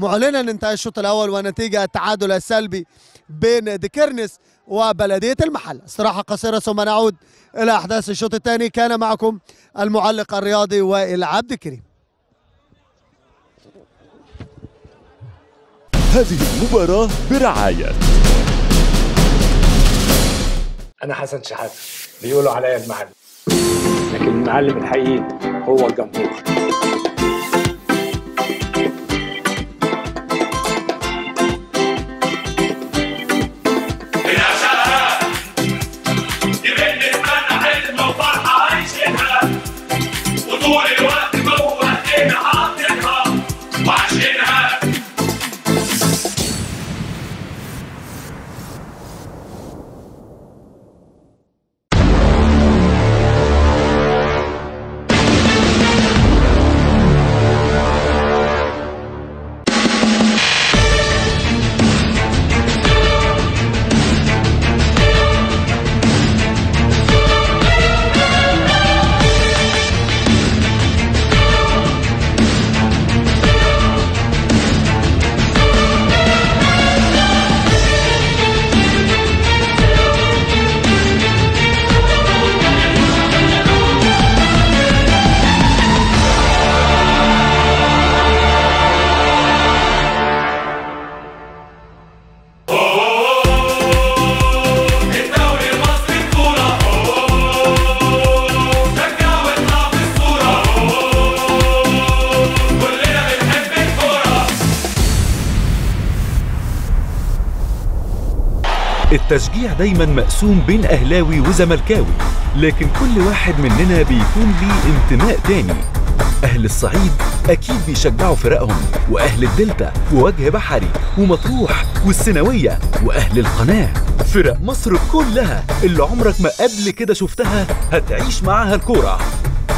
معلنا انتهى الشوط الاول ونتيجه التعادل السلبي بين ديكرنس وبلديه المحل استراحه قصيره ثم نعود الى احداث الشوط الثاني كان معكم المعلق الرياضي وائل عبد الكريم هذه المباراة برعاية أنا حسن شحاتة بيقولوا عليا المعلم لكن المعلم الحقيقي هو الجمهور what it was. التشجيع دايما مقسوم بين اهلاوي وزملكاوي لكن كل واحد مننا بيكون ليه انتماء تاني اهل الصعيد اكيد بيشجعوا فرقهم واهل الدلتا ووجه بحري ومطروح والسنويه واهل القناه فرق مصر كلها اللي عمرك ما قبل كده شفتها هتعيش معاها الكوره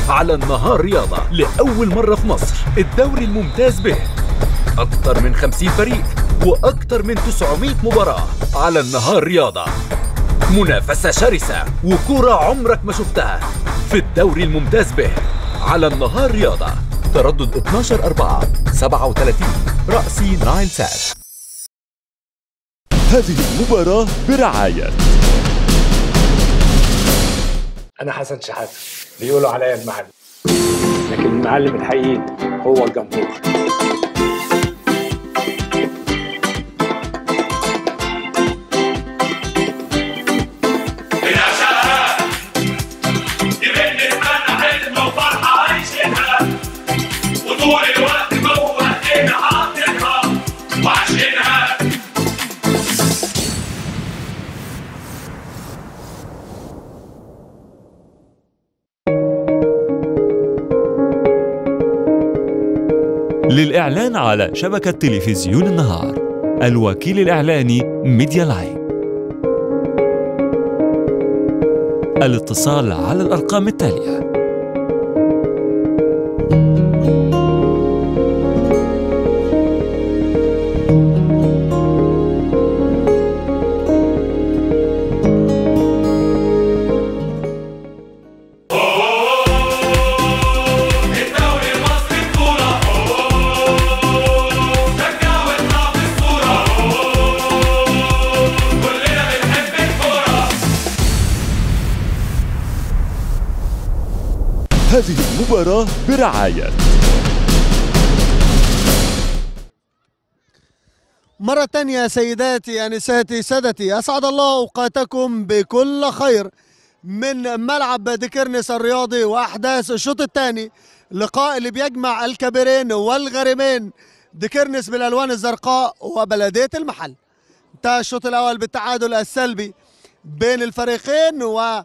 على النهار رياضه لاول مره في مصر الدوري الممتاز به اكتر من 50 فريق وأكثر من 900 مباراة على النهار رياضة منافسة شرسة وكرة عمرك ما شفتها في الدوري الممتاز به على النهار رياضة تردد 12 4 37 رأسي نايل سات هذه المباراة برعاية أنا حسن شحاتة بيقولوا عليا المعلم لكن المعلم الحقيقي هو الجمهور للإعلان على شبكة تلفزيون النهار الوكيل الإعلاني ميديا لايف الاتصال على الأرقام التالية المباراة برعاية مرة ثانية سيداتي أنساتي سادتي أسعد الله أوقاتكم بكل خير من ملعب ديكرنس الرياضي وأحداث الشوط الثاني لقاء اللي بيجمع الكبيرين والغريمين ديكرنس بالألوان الزرقاء وبلدية المحل انتهى الشوط الأول بالتعادل السلبي بين الفريقين و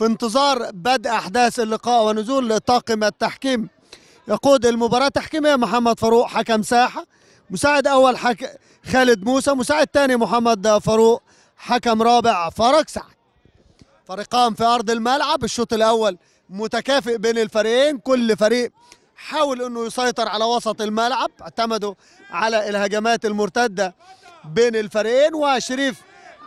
في انتظار بدء أحداث اللقاء ونزول طاقم التحكيم يقود المباراة تحكيمية محمد فاروق حكم ساحة مساعد أول حك... خالد موسى مساعد ثاني محمد فاروق حكم رابع فرج سعد فريقان في أرض الملعب الشوط الأول متكافئ بين الفريقين كل فريق حاول أنه يسيطر على وسط الملعب اعتمدوا على الهجمات المرتدة بين الفريقين وشريف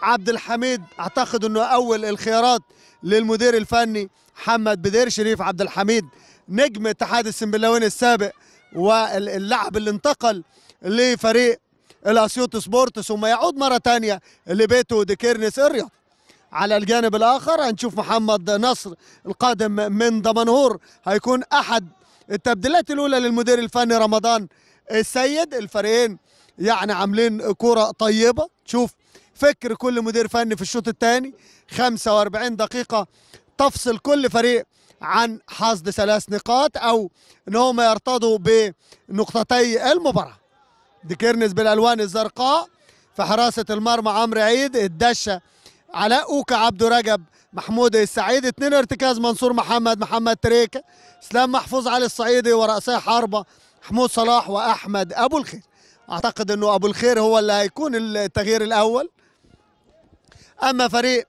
عبد الحميد اعتقد انه اول الخيارات للمدير الفني محمد بدير شريف عبد الحميد نجم اتحاد السنبلاوين السابق واللاعب اللي انتقل لفريق الاسيوط سبورت ثم يعود مره ثانيه لبيته ديكيرنس الرياض على الجانب الاخر هنشوف محمد نصر القادم من دمنهور هيكون احد التبديلات الاولى للمدير الفني رمضان السيد الفريقين يعني عاملين كوره طيبة تشوف فكر كل مدير فني في الشوط الثاني 45 دقيقة تفصل كل فريق عن حصد ثلاث نقاط أو إن هم يرتضوا بنقطتي المباراة كيرنس بالألوان الزرقاء في حراسة المرمى عمرو عيد الدشة علاء أوكا عبد رجب محمود السعيد اثنين ارتكاز منصور محمد محمد تريكة اسلام محفوظ علي الصعيدي ورأسي حربة محمود صلاح وأحمد أبو الخير أعتقد أنه أبو الخير هو اللي هيكون التغيير الأول اما فريق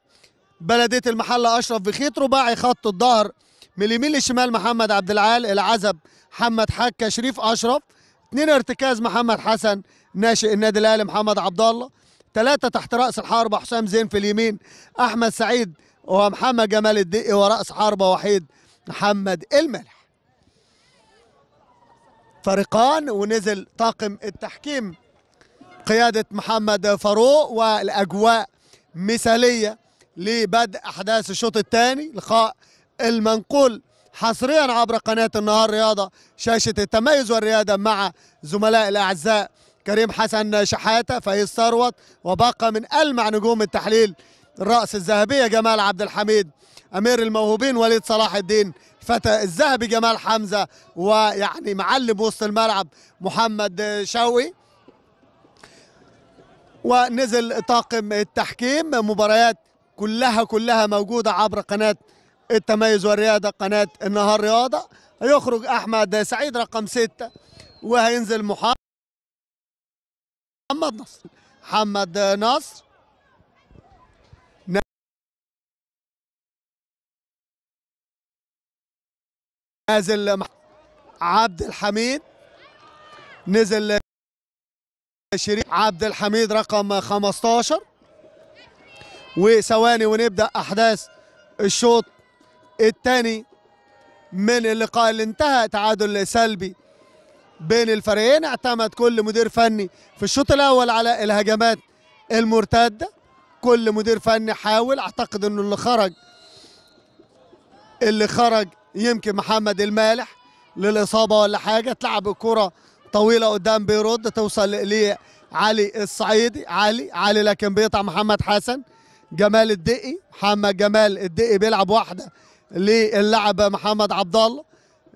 بلديه المحله اشرف بخيت رباعي خط الظهر من اليمين للشمال محمد عبد العال العزب محمد حكه شريف اشرف اثنين ارتكاز محمد حسن ناشئ النادي الاهلي محمد عبد الله ثلاثه تحت راس الحربه حسام زين في اليمين احمد سعيد ومحمد جمال الدقي وراس حربه وحيد محمد الملح فريقان ونزل طاقم التحكيم قيادة محمد فاروق والأجواء مثاليه لبدء احداث الشوط الثاني لقاء المنقول حصريا عبر قناه النهار رياضه شاشه التميز والرياده مع زملاء الاعزاء كريم حسن شحاته فايز ثروت وباقى من المع نجوم التحليل الراس الذهبيه جمال عبد الحميد امير الموهوبين وليد صلاح الدين فتى الذهبي جمال حمزه ويعني معلم وسط الملعب محمد شوقي ونزل طاقم التحكيم مباريات كلها كلها موجودة عبر قناة التميز والرياضة قناة النهار رياضة هيخرج أحمد سعيد رقم ستة وهينزل محمد نصر محمد نصر نازل عبد الحميد نزل شريف عبد الحميد رقم 15 وثواني ونبدا احداث الشوط الثاني من اللقاء اللي انتهى تعادل سلبي بين الفريقين اعتمد كل مدير فني في الشوط الاول على الهجمات المرتده كل مدير فني حاول اعتقد انه اللي خرج اللي خرج يمكن محمد المالح للاصابه ولا حاجه اتلعب الكره طويله قدام بيرد توصل لعلي الصعيدي علي علي لكن بيقطع محمد حسن جمال الدقي محمد جمال الدقي بيلعب واحده للاعب محمد عبد الله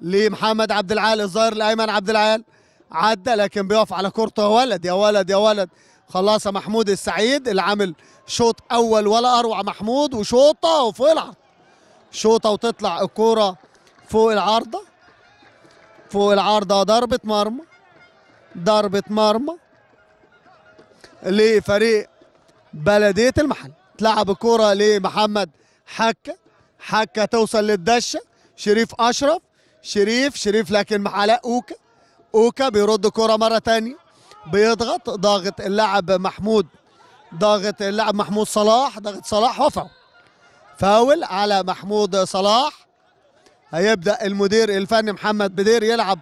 لمحمد عبد العال الظاهر لايمن عبد العال عدى لكن بيقف على كورته يا ولد يا ولد يا ولد خلصها محمود السعيد اللي عامل شوط اول ولا اروع محمود وشوطه وفوق العرض شوطه وتطلع الكوره فوق العارضه فوق العارضه ضربه مرمى ضربة مرمى لفريق بلدية المحل تلعب الكرة لمحمد حكة حكة توصل للدشة شريف أشرف شريف شريف لكن مع علاء أوكا أوكا بيرد كرة مرة تانية بيضغط ضاغط اللاعب محمود ضاغط اللاعب محمود صلاح ضاغط صلاح وفاول فاول على محمود صلاح هيبدأ المدير الفني محمد بدير يلعب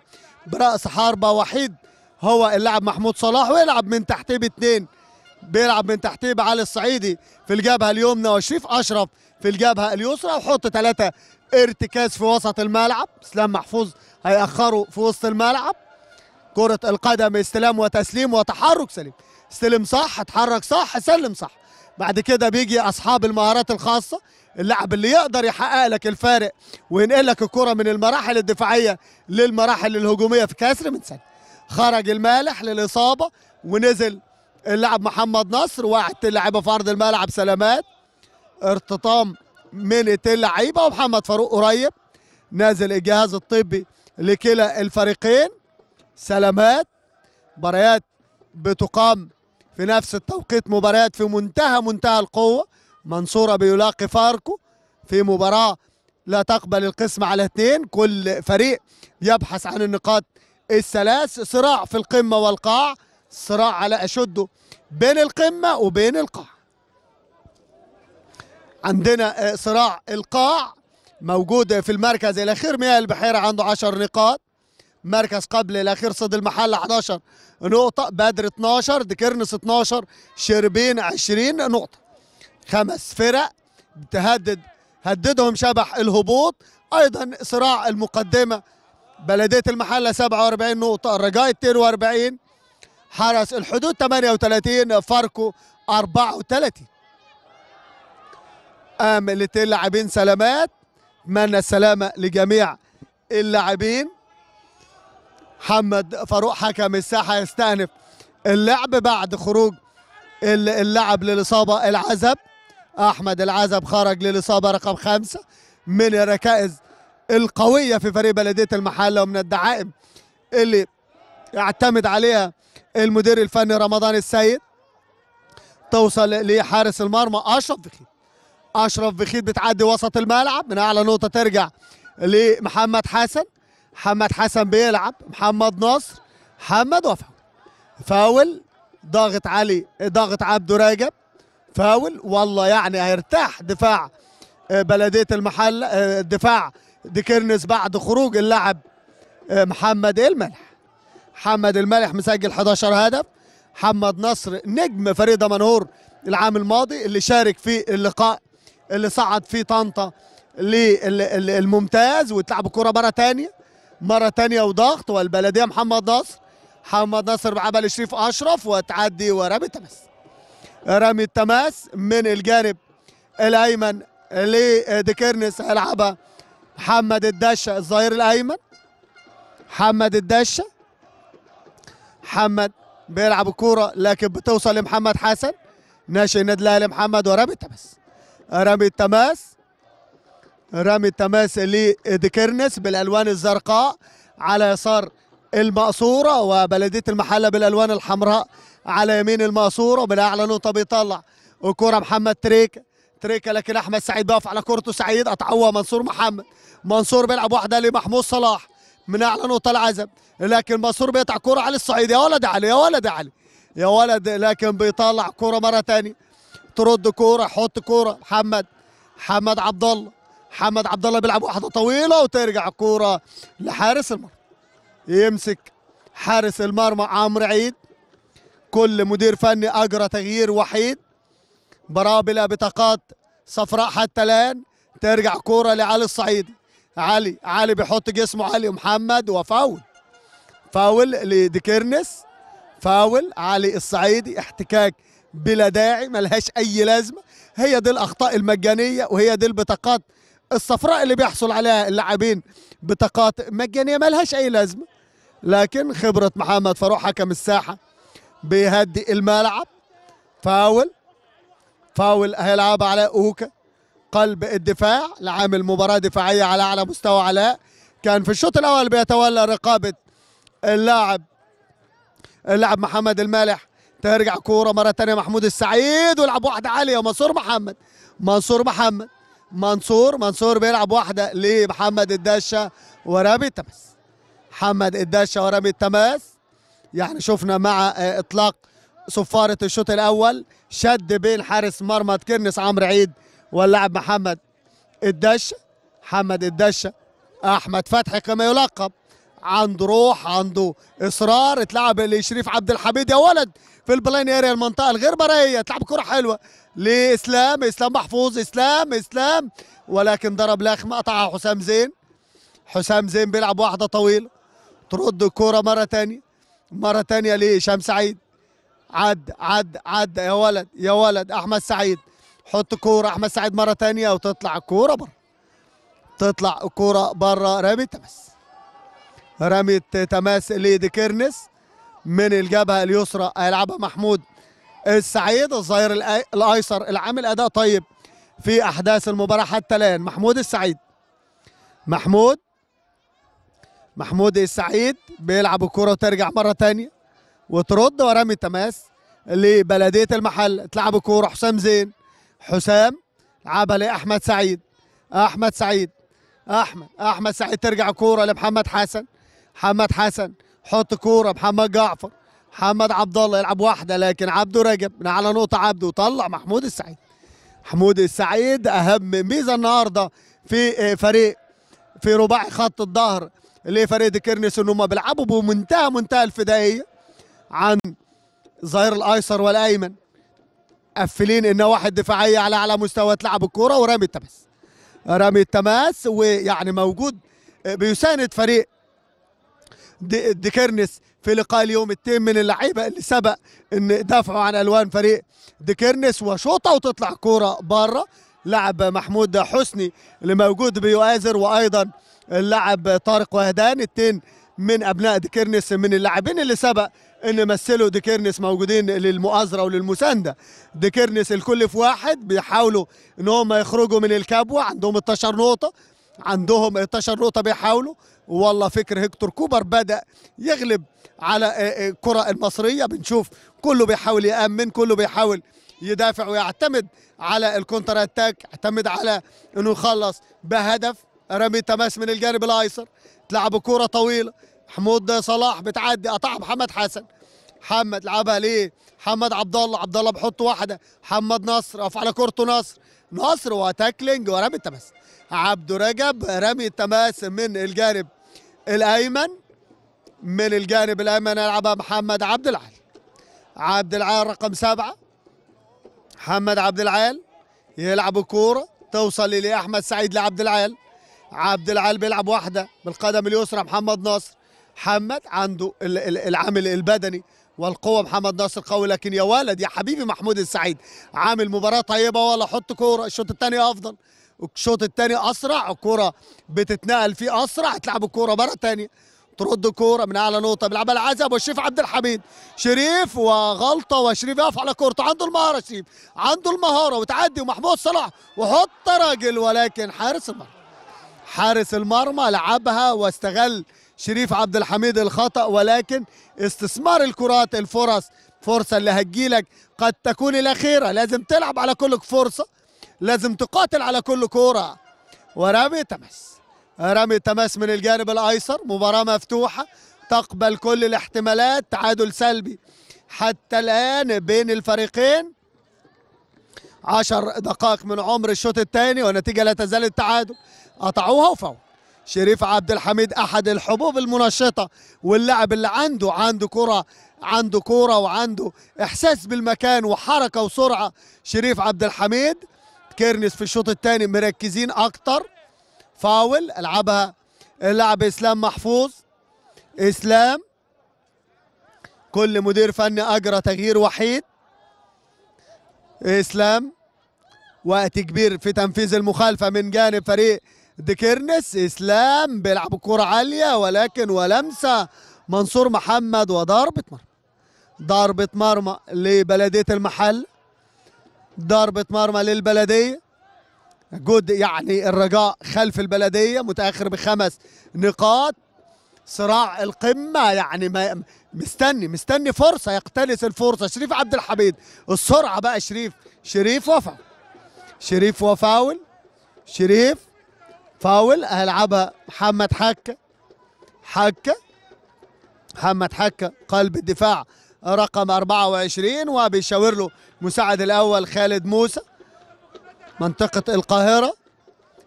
برأس حربة وحيد هو اللاعب محمود صلاح ويلعب من تحتيه باثنين بيلعب من تحتيه بعلي الصعيدي في الجبهه اليمنى وشريف اشرف في الجبهه اليسرى وحط ثلاثه ارتكاز في وسط الملعب اسلام محفوظ هيأخره في وسط الملعب كرة القدم استلام وتسليم وتحرك سليم استلم صح اتحرك صح سلم صح بعد كده بيجي اصحاب المهارات الخاصه اللاعب اللي يقدر يحقق لك الفارق وينقل لك الكره من المراحل الدفاعيه للمراحل الهجوميه في كسر من سنه خرج المالح للاصابه ونزل اللاعب محمد نصر وقعت اللعيبه في ارض الملعب سلامات ارتطام من اللعيبه ومحمد فاروق قريب نازل الجهاز الطبي لكلا الفريقين سلامات مباريات بتقام في نفس التوقيت مباريات في منتهى منتهى القوه منصوره بيلاقي فاركو في مباراه لا تقبل القسم على اثنين كل فريق يبحث عن النقاط الثلاث صراع في القمة والقاع صراع على أشده بين القمة وبين القاع عندنا آه، صراع القاع موجود في المركز الأخير مياه البحيرة عنده 10 نقاط مركز قبل الأخير صد المحلة 11 نقطة بدر 12 دكرنس 12 شربين 20 نقطة خمس فرق بتهدد هددهم شبح الهبوط أيضا صراع المقدمة بلدية المحلة 47 نقطة الرجاء 42 حرس الحدود 38 فاركو 34 قام الاثنين لاعبين سلامات اتمنى السلامة لجميع اللاعبين محمد فاروق حكم الساحة يستأنف اللعب بعد خروج اللاعب للإصابة العزب أحمد العزب خرج للإصابة رقم خمسة من الركائز القوية في فريق بلدية المحلة ومن الدعائم اللي اعتمد عليها المدير الفني رمضان السيد توصل لحارس المرمى أشرف بخيت أشرف بخيت بتعدي وسط الملعب من أعلى نقطة ترجع لمحمد حسن محمد حسن بيلعب محمد نصر محمد وفا فاول ضاغط علي ضاغط عبده راجب فاول والله يعني هيرتاح دفاع آه، بلديه المحل آه، دفاع ديكيرنس بعد خروج اللاعب آه، محمد الملح محمد الملح مسجل 11 هدف محمد نصر نجم فريق دمنهور العام الماضي اللي شارك في اللقاء اللي صعد فيه طنطا للممتاز وتلعب الكره مره ثانيه مره ثانيه وضغط والبلديه محمد نصر محمد نصر عمل شريف اشرف وتعدي ورمي التماس رمي التماس من الجانب الايمن لديكيرنس هيلعبها محمد الدشة الظهير الايمن محمد الدشة محمد بيلعب الكوره لكن بتوصل لمحمد حسن ناشئ النادي الاهلي محمد ورمي التماس رمي التماس رمي التماس لديكيرنس بالالوان الزرقاء على يسار المقصوره وبلديه المحله بالالوان الحمراء على يمين المقصوره بالاعلى نقطه بيطلع الكوره محمد تريكه تريكه لكن احمد سعيد ضاف على كورته سعيد قطعوها منصور محمد منصور بيلعب واحده لمحمود صلاح من اعلى نقطه العزب لكن منصور بيقطع كوره علي الصعيد يا ولد علي يا ولد علي يا ولد لكن بيطلع كوره مره ثانيه ترد كوره حط كوره محمد محمد عبد الله محمد عبد الله بيلعب واحده طويله وترجع الكوره لحارس المرمى يمسك حارس المرمى عمرو عيد كل مدير فني اجرى تغيير وحيد مباراه بلا بطاقات صفراء حتى الان ترجع كوره لعلي الصعيدي علي علي بيحط جسمه علي محمد وفاول فاول لديكيرنس فاول علي الصعيدي احتكاك بلا داعي ملهاش اي لازمه هي دي الاخطاء المجانيه وهي دي البطاقات الصفراء اللي بيحصل عليها اللاعبين بطاقات مجانيه ملهاش اي لازمه لكن خبره محمد فاروق حكم الساحه بيهدي الملعب فاول فاول هيلعبها على اوكا قلب الدفاع لعامل مباراه دفاعيه على اعلى مستوى علاء كان في الشوط الاول بيتولى رقابه اللاعب اللاعب محمد المالح ترجع كوره مره ثانيه محمود السعيد ويلعب واحده عاليه منصور محمد منصور محمد منصور منصور بيلعب واحده لمحمد الداشه ورامي التماس محمد الداشه ورامي التماس يعني شفنا مع اطلاق صفارة الشوط الأول شد بين حارس مرمى كرنس عمرو عيد واللاعب محمد الدش محمد الدش أحمد فتحي كما يلقب عنده روح عنده اصرار اتلعب لشريف عبد الحميد يا ولد في البلاين اريا المنطقه الغير بريه اتلعب كره حلوه لاسلام اسلام محفوظ اسلام اسلام ولكن ضرب لخم قطعها حسام زين حسام زين بيلعب واحده طويله ترد الكوره مره ثانيه مره ثانيه لهشام سعيد عد عد عد يا ولد يا ولد احمد سعيد حط كوره احمد سعيد مره ثانيه وتطلع الكوره بره تطلع الكوره بره رامي تماس رامي تماس ليدي كيرنس من الجبهه اليسرى هيلعبها محمود السعيد الظهير الايسر العامل اداء طيب في احداث المباراه حتى الان محمود السعيد محمود محمود السعيد بيلعب الكوره وترجع مره ثانيه وترد ورمي التماس لبلديه المحل تلعب الكوره حسام زين حسام لعبها لاحمد سعيد احمد سعيد احمد احمد سعيد ترجع كوره لمحمد حسن محمد حسن حط كوره محمد جعفر محمد عبد الله يلعب واحده لكن عبده رجب من على نقطه عبده وطلع محمود السعيد محمود السعيد اهم ميزه النهارده في فريق في رباعي خط الظهر لفريق كرنس ان هم بيلعبوا بمنتهى منتهى الفدائيه عن ظهير الايسر والايمن قفلين النواحي الدفاعيه على على مستوى تلعب الكوره ورامي التماس رامي التماس ويعني موجود بيساند فريق ديكيرنس في لقاء اليوم التيم من اللعيبه اللي سبق ان دافعوا عن الوان فريق ديكيرنس وشوطه وتطلع كوره بره لعب محمود حسني اللي موجود بيؤازر وايضا اللاعب طارق وهدان التين من ابناء ديكيرنس من اللاعبين اللي سبق ان مثلوا ديكيرنس موجودين للمؤازره وللمسانده ديكيرنس الكل في واحد بيحاولوا ان هم يخرجوا من الكبوه عندهم 12 نقطه عندهم 12 نقطه بيحاولوا والله فكر هيكتور كوبر بدا يغلب على آه، آه، الكره المصريه بنشوف كله بيحاول يامن كله بيحاول يدافع ويعتمد على الكونتر اتاك اعتمد على انه يخلص بهدف رمي تماس من الجانب الايسر تلعب كوره طويله حمود صلاح بتعدي قطعها محمد حسن محمد لعبها ليه محمد عبد الله عبد الله بيحط واحده محمد نصر اقف على كورته نصر نصر وتاكلينج ورمي التماس عبده رجب رمي التماس من الجانب الايمن من الجانب الايمن يلعبها محمد عبد العال عبد العال رقم سبعه محمد عبد العال يلعب الكوره توصل لاحمد سعيد لعبد العال عبد العال بيلعب واحده بالقدم اليسرى محمد نصر محمد عنده العامل البدني والقوه محمد ناصر قوي لكن يا ولد يا حبيبي محمود السعيد عامل مباراه طيبه ولا حط كوره الشوط الثاني افضل الشوط الثاني اسرع الكوره بتتنقل فيه اسرع تلعب الكوره مره ثانيه ترد كوره من اعلى نقطه بيلعبها العزب ابو الشريف عبد الحميد شريف وغلطه وشريف يقف على كورته عنده المهاره شريف عنده المهاره وتعدي ومحمود صلاح وحط راجل ولكن حارس المرمى حارس المرمى لعبها واستغل شريف عبد الحميد الخطأ ولكن استثمار الكرات الفرص فرصة اللي هتجيلك قد تكون الأخيرة لازم تلعب على كل فرصة لازم تقاتل على كل كورة ورامي تماس رامي تماس من الجانب الأيسر مباراة مفتوحة تقبل كل الاحتمالات تعادل سلبي حتى الآن بين الفريقين عشر دقائق من عمر الشوط الثاني والنتيجة لا تزال التعادل قطعوها وفاول شريف عبد الحميد احد الحبوب المنشطه واللاعب اللي عنده عنده كره عنده كوره وعنده احساس بالمكان وحركه وسرعه شريف عبد الحميد كيرنس في الشوط الثاني مركزين اكتر فاول العبها اللاعب اسلام محفوظ اسلام كل مدير فني اجرى تغيير وحيد اسلام وقت كبير في تنفيذ المخالفه من جانب فريق ديكيرنس اسلام بيلعب الكره عاليه ولكن ولمسه منصور محمد وضربه مرمى ضربه مرمى لبلديه المحل ضربه مرمى للبلديه جود يعني الرجاء خلف البلديه متاخر بخمس نقاط صراع القمه يعني ما مستني مستني فرصه يقتنص الفرصه شريف عبد الحميد السرعه بقى شريف شريف وفاول شريف وفاول شريف فاول هيلعبها محمد حكه حكه محمد حكه قلب الدفاع رقم 24 وبيشاور له المساعد الاول خالد موسى منطقه القاهره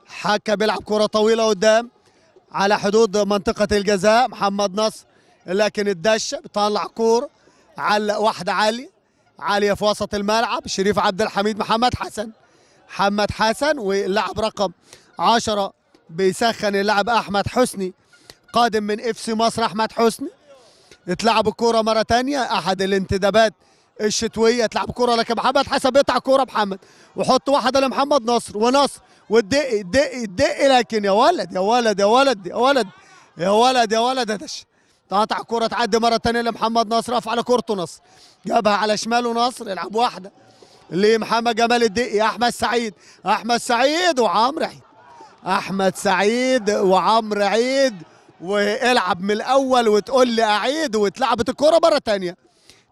حكه بيلعب كره طويله قدام على حدود منطقه الجزاء محمد نصر لكن الدشه بيطلع كوره علق واحده عاليه عاليه في وسط الملعب شريف عبد الحميد محمد حسن محمد حسن واللاعب رقم 10 بيسخن اللاعب احمد حسني قادم من اف سي مصر احمد حسني اتلعب الكوره مره ثانيه احد الانتدابات الشتويه اتلعب كوره لك محمد حسن بيقطع كوره محمد وحط واحده لمحمد نصر ونصر والدقي الدقي الدقي لكن يا ولد يا ولد يا ولد يا ولد يا ولد يا ولد يا تقطع كوره تعدي مره ثانيه لمحمد نصر رفع على كورته نصر جابها على شماله نصر يلعب واحده لمحمد جمال الدقي احمد سعيد احمد سعيد وعمرو احمد سعيد وعمرو عيد والعب من الاول وتقول لي اعيد واتلعبت الكره مره تانية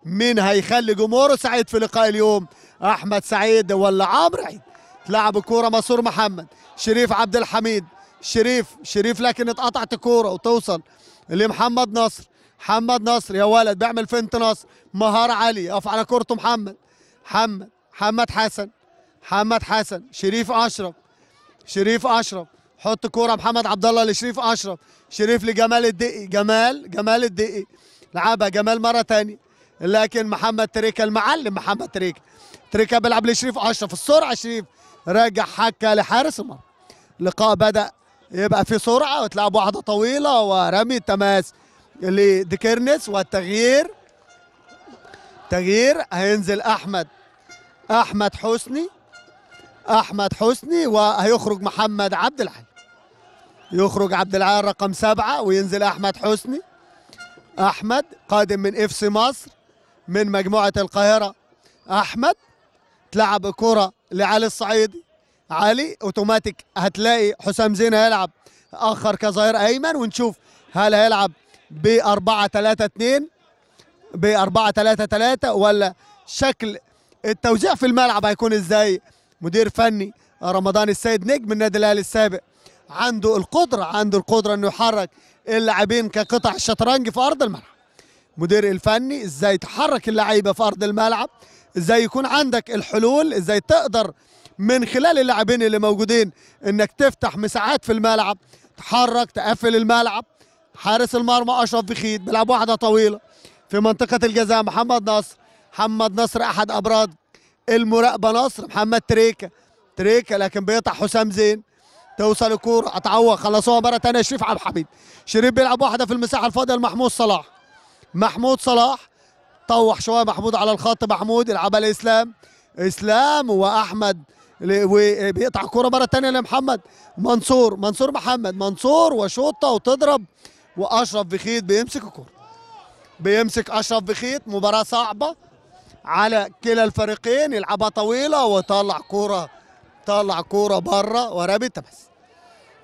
مين هيخلي جمهوره سعيد في لقاء اليوم احمد سعيد ولا عمرو عيد تلعب الكوره مصور محمد شريف عبد الحميد شريف شريف لكن اتقطعت الكوره وتوصل لمحمد نصر محمد نصر يا ولد بيعمل فنت نصر مهارة علي اقف على كورته محمد محمد محمد حسن محمد حسن شريف اشرف شريف اشرف حط كوره محمد عبد الله لشريف اشرف شريف لجمال الدقي جمال جمال الدقي لعبها جمال مره ثانيه لكن محمد تريكه المعلم محمد تريكه تريكه بيلعب لشريف اشرف السرعه شريف راجع حكه لحارس المرمى اللقاء بدا يبقى في سرعه وتلعب واحده طويله ورمي التماس لديكيرنس والتغيير تغيير هينزل احمد احمد حسني احمد حسني وهيخرج محمد عبد الحي يخرج عبد العال رقم سبعة وينزل احمد حسني احمد قادم من اف سي مصر من مجموعه القاهره احمد تلعب كره لعلي الصعيدي علي اوتوماتيك هتلاقي حسام زين هيلعب اخر كظهير ايمن ونشوف هل هيلعب ب 4 3 2 ب 4 3 3 ولا شكل التوزيع في الملعب هيكون ازاي مدير فني رمضان السيد نجم النادي الاهلي السابق عنده القدره عنده القدره انه يحرك اللاعبين كقطع الشطرنج في ارض الملعب مدير الفني ازاي تحرك اللعيبه في ارض الملعب ازاي يكون عندك الحلول ازاي تقدر من خلال اللاعبين اللي موجودين انك تفتح مساحات في الملعب تحرك تقفل الملعب حارس المرمى اشرف بخيت بيلعب واحده طويله في منطقه الجزاء محمد نصر محمد نصر احد ابراد المراقبه نصر محمد تريكه تريكه لكن بيقطع حسام زين توصل الكوره اتعوق خلصوها مره ثانيه شريف عبد الحميد شريف بيلعب واحده في المساحه الفاضيه لمحمود صلاح محمود صلاح طوح شويه محمود على الخط محمود يلعبها لاسلام اسلام واحمد وبيقطع الكوره مره ثانيه لمحمد منصور منصور محمد منصور وشوطه وتضرب واشرف بخيت بيمسك الكوره بيمسك اشرف بخيت مباراه صعبه على كلا الفريقين يلعبها طويله وطلع كوره طلع كوره بره ورابطة بس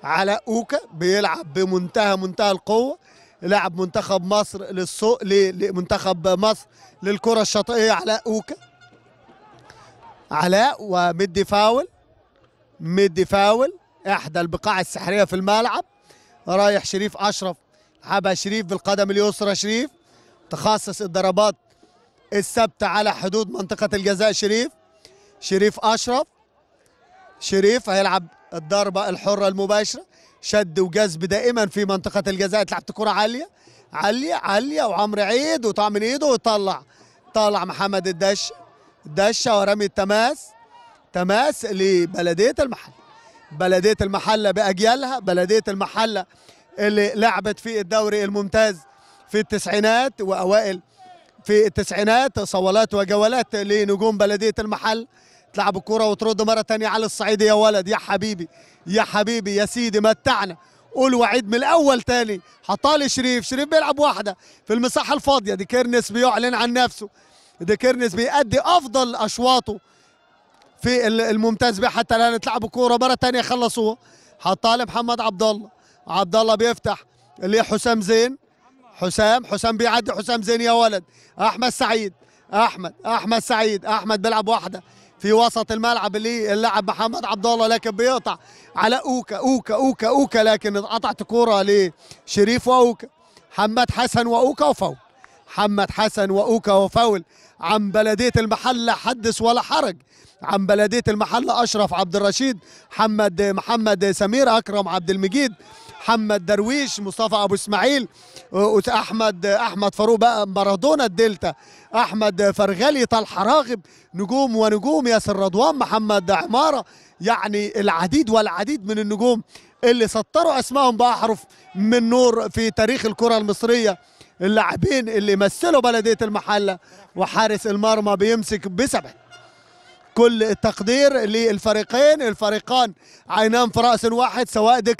على اوكا بيلعب بمنتهى منتهى القوه لاعب منتخب مصر للسوق لمنتخب مصر للكره الشاطئيه علاء اوكا علاء ومدي فاول مدي فاول احدى البقاع السحريه في الملعب رايح شريف اشرف عبا شريف بالقدم اليسرى شريف تخصص الضربات السبت على حدود منطقة الجزاء شريف شريف أشرف شريف هيلعب الضربة الحرة المباشرة شد وجذب دائما في منطقة الجزاء اتلعبت كرة عالية عالية عالية وعمرو عيد وطعم من ايده وطلع طلع محمد الدش دشة ورمي التماس تماس لبلدية المحلة بلدية المحلة بأجيالها بلدية المحلة اللي لعبت في الدوري الممتاز في التسعينات وأوائل في التسعينات صولات وجولات لنجوم بلديه المحل تلعب الكره وترد مره ثانيه على الصعيد يا ولد يا حبيبي يا حبيبي يا سيدي متعنا قول وعيد من الاول تاني حطالي شريف شريف بيلعب واحده في المساحه الفاضيه دي كيرنس بيعلن عن نفسه دي كيرنس بيأدي افضل اشواطه في الممتاز بيه حتى الان تلعب الكوره مره ثانيه خلصوها حطالي محمد عبد الله عبد الله بيفتح لحسام زين حسام حسام بيعدي حسام زين يا ولد احمد سعيد احمد احمد سعيد احمد بيلعب واحده في وسط الملعب اللي اللاعب محمد عبد الله لكن بيقطع على اوكا اوكا اوكا اوكا لكن اتقطعت كوره لشريف واوكا محمد حسن واوكا وفاول محمد حسن واوكا وفاول عن بلديه المحله حدث ولا حرج عن بلديه المحله اشرف عبد الرشيد محمد محمد سمير اكرم عبد المجيد محمد درويش مصطفى ابو اسماعيل احمد احمد فاروق بقى مارادونا الدلتا احمد فرغلي طلحه راغب نجوم ونجوم ياسر رضوان محمد عماره يعني العديد والعديد من النجوم اللي سطروا اسمائهم باحرف من نور في تاريخ الكره المصريه اللاعبين اللي مثلوا بلديه المحله وحارس المرمى بيمسك بسبب كل التقدير للفريقين الفريقان عينان في راس واحد سواء دي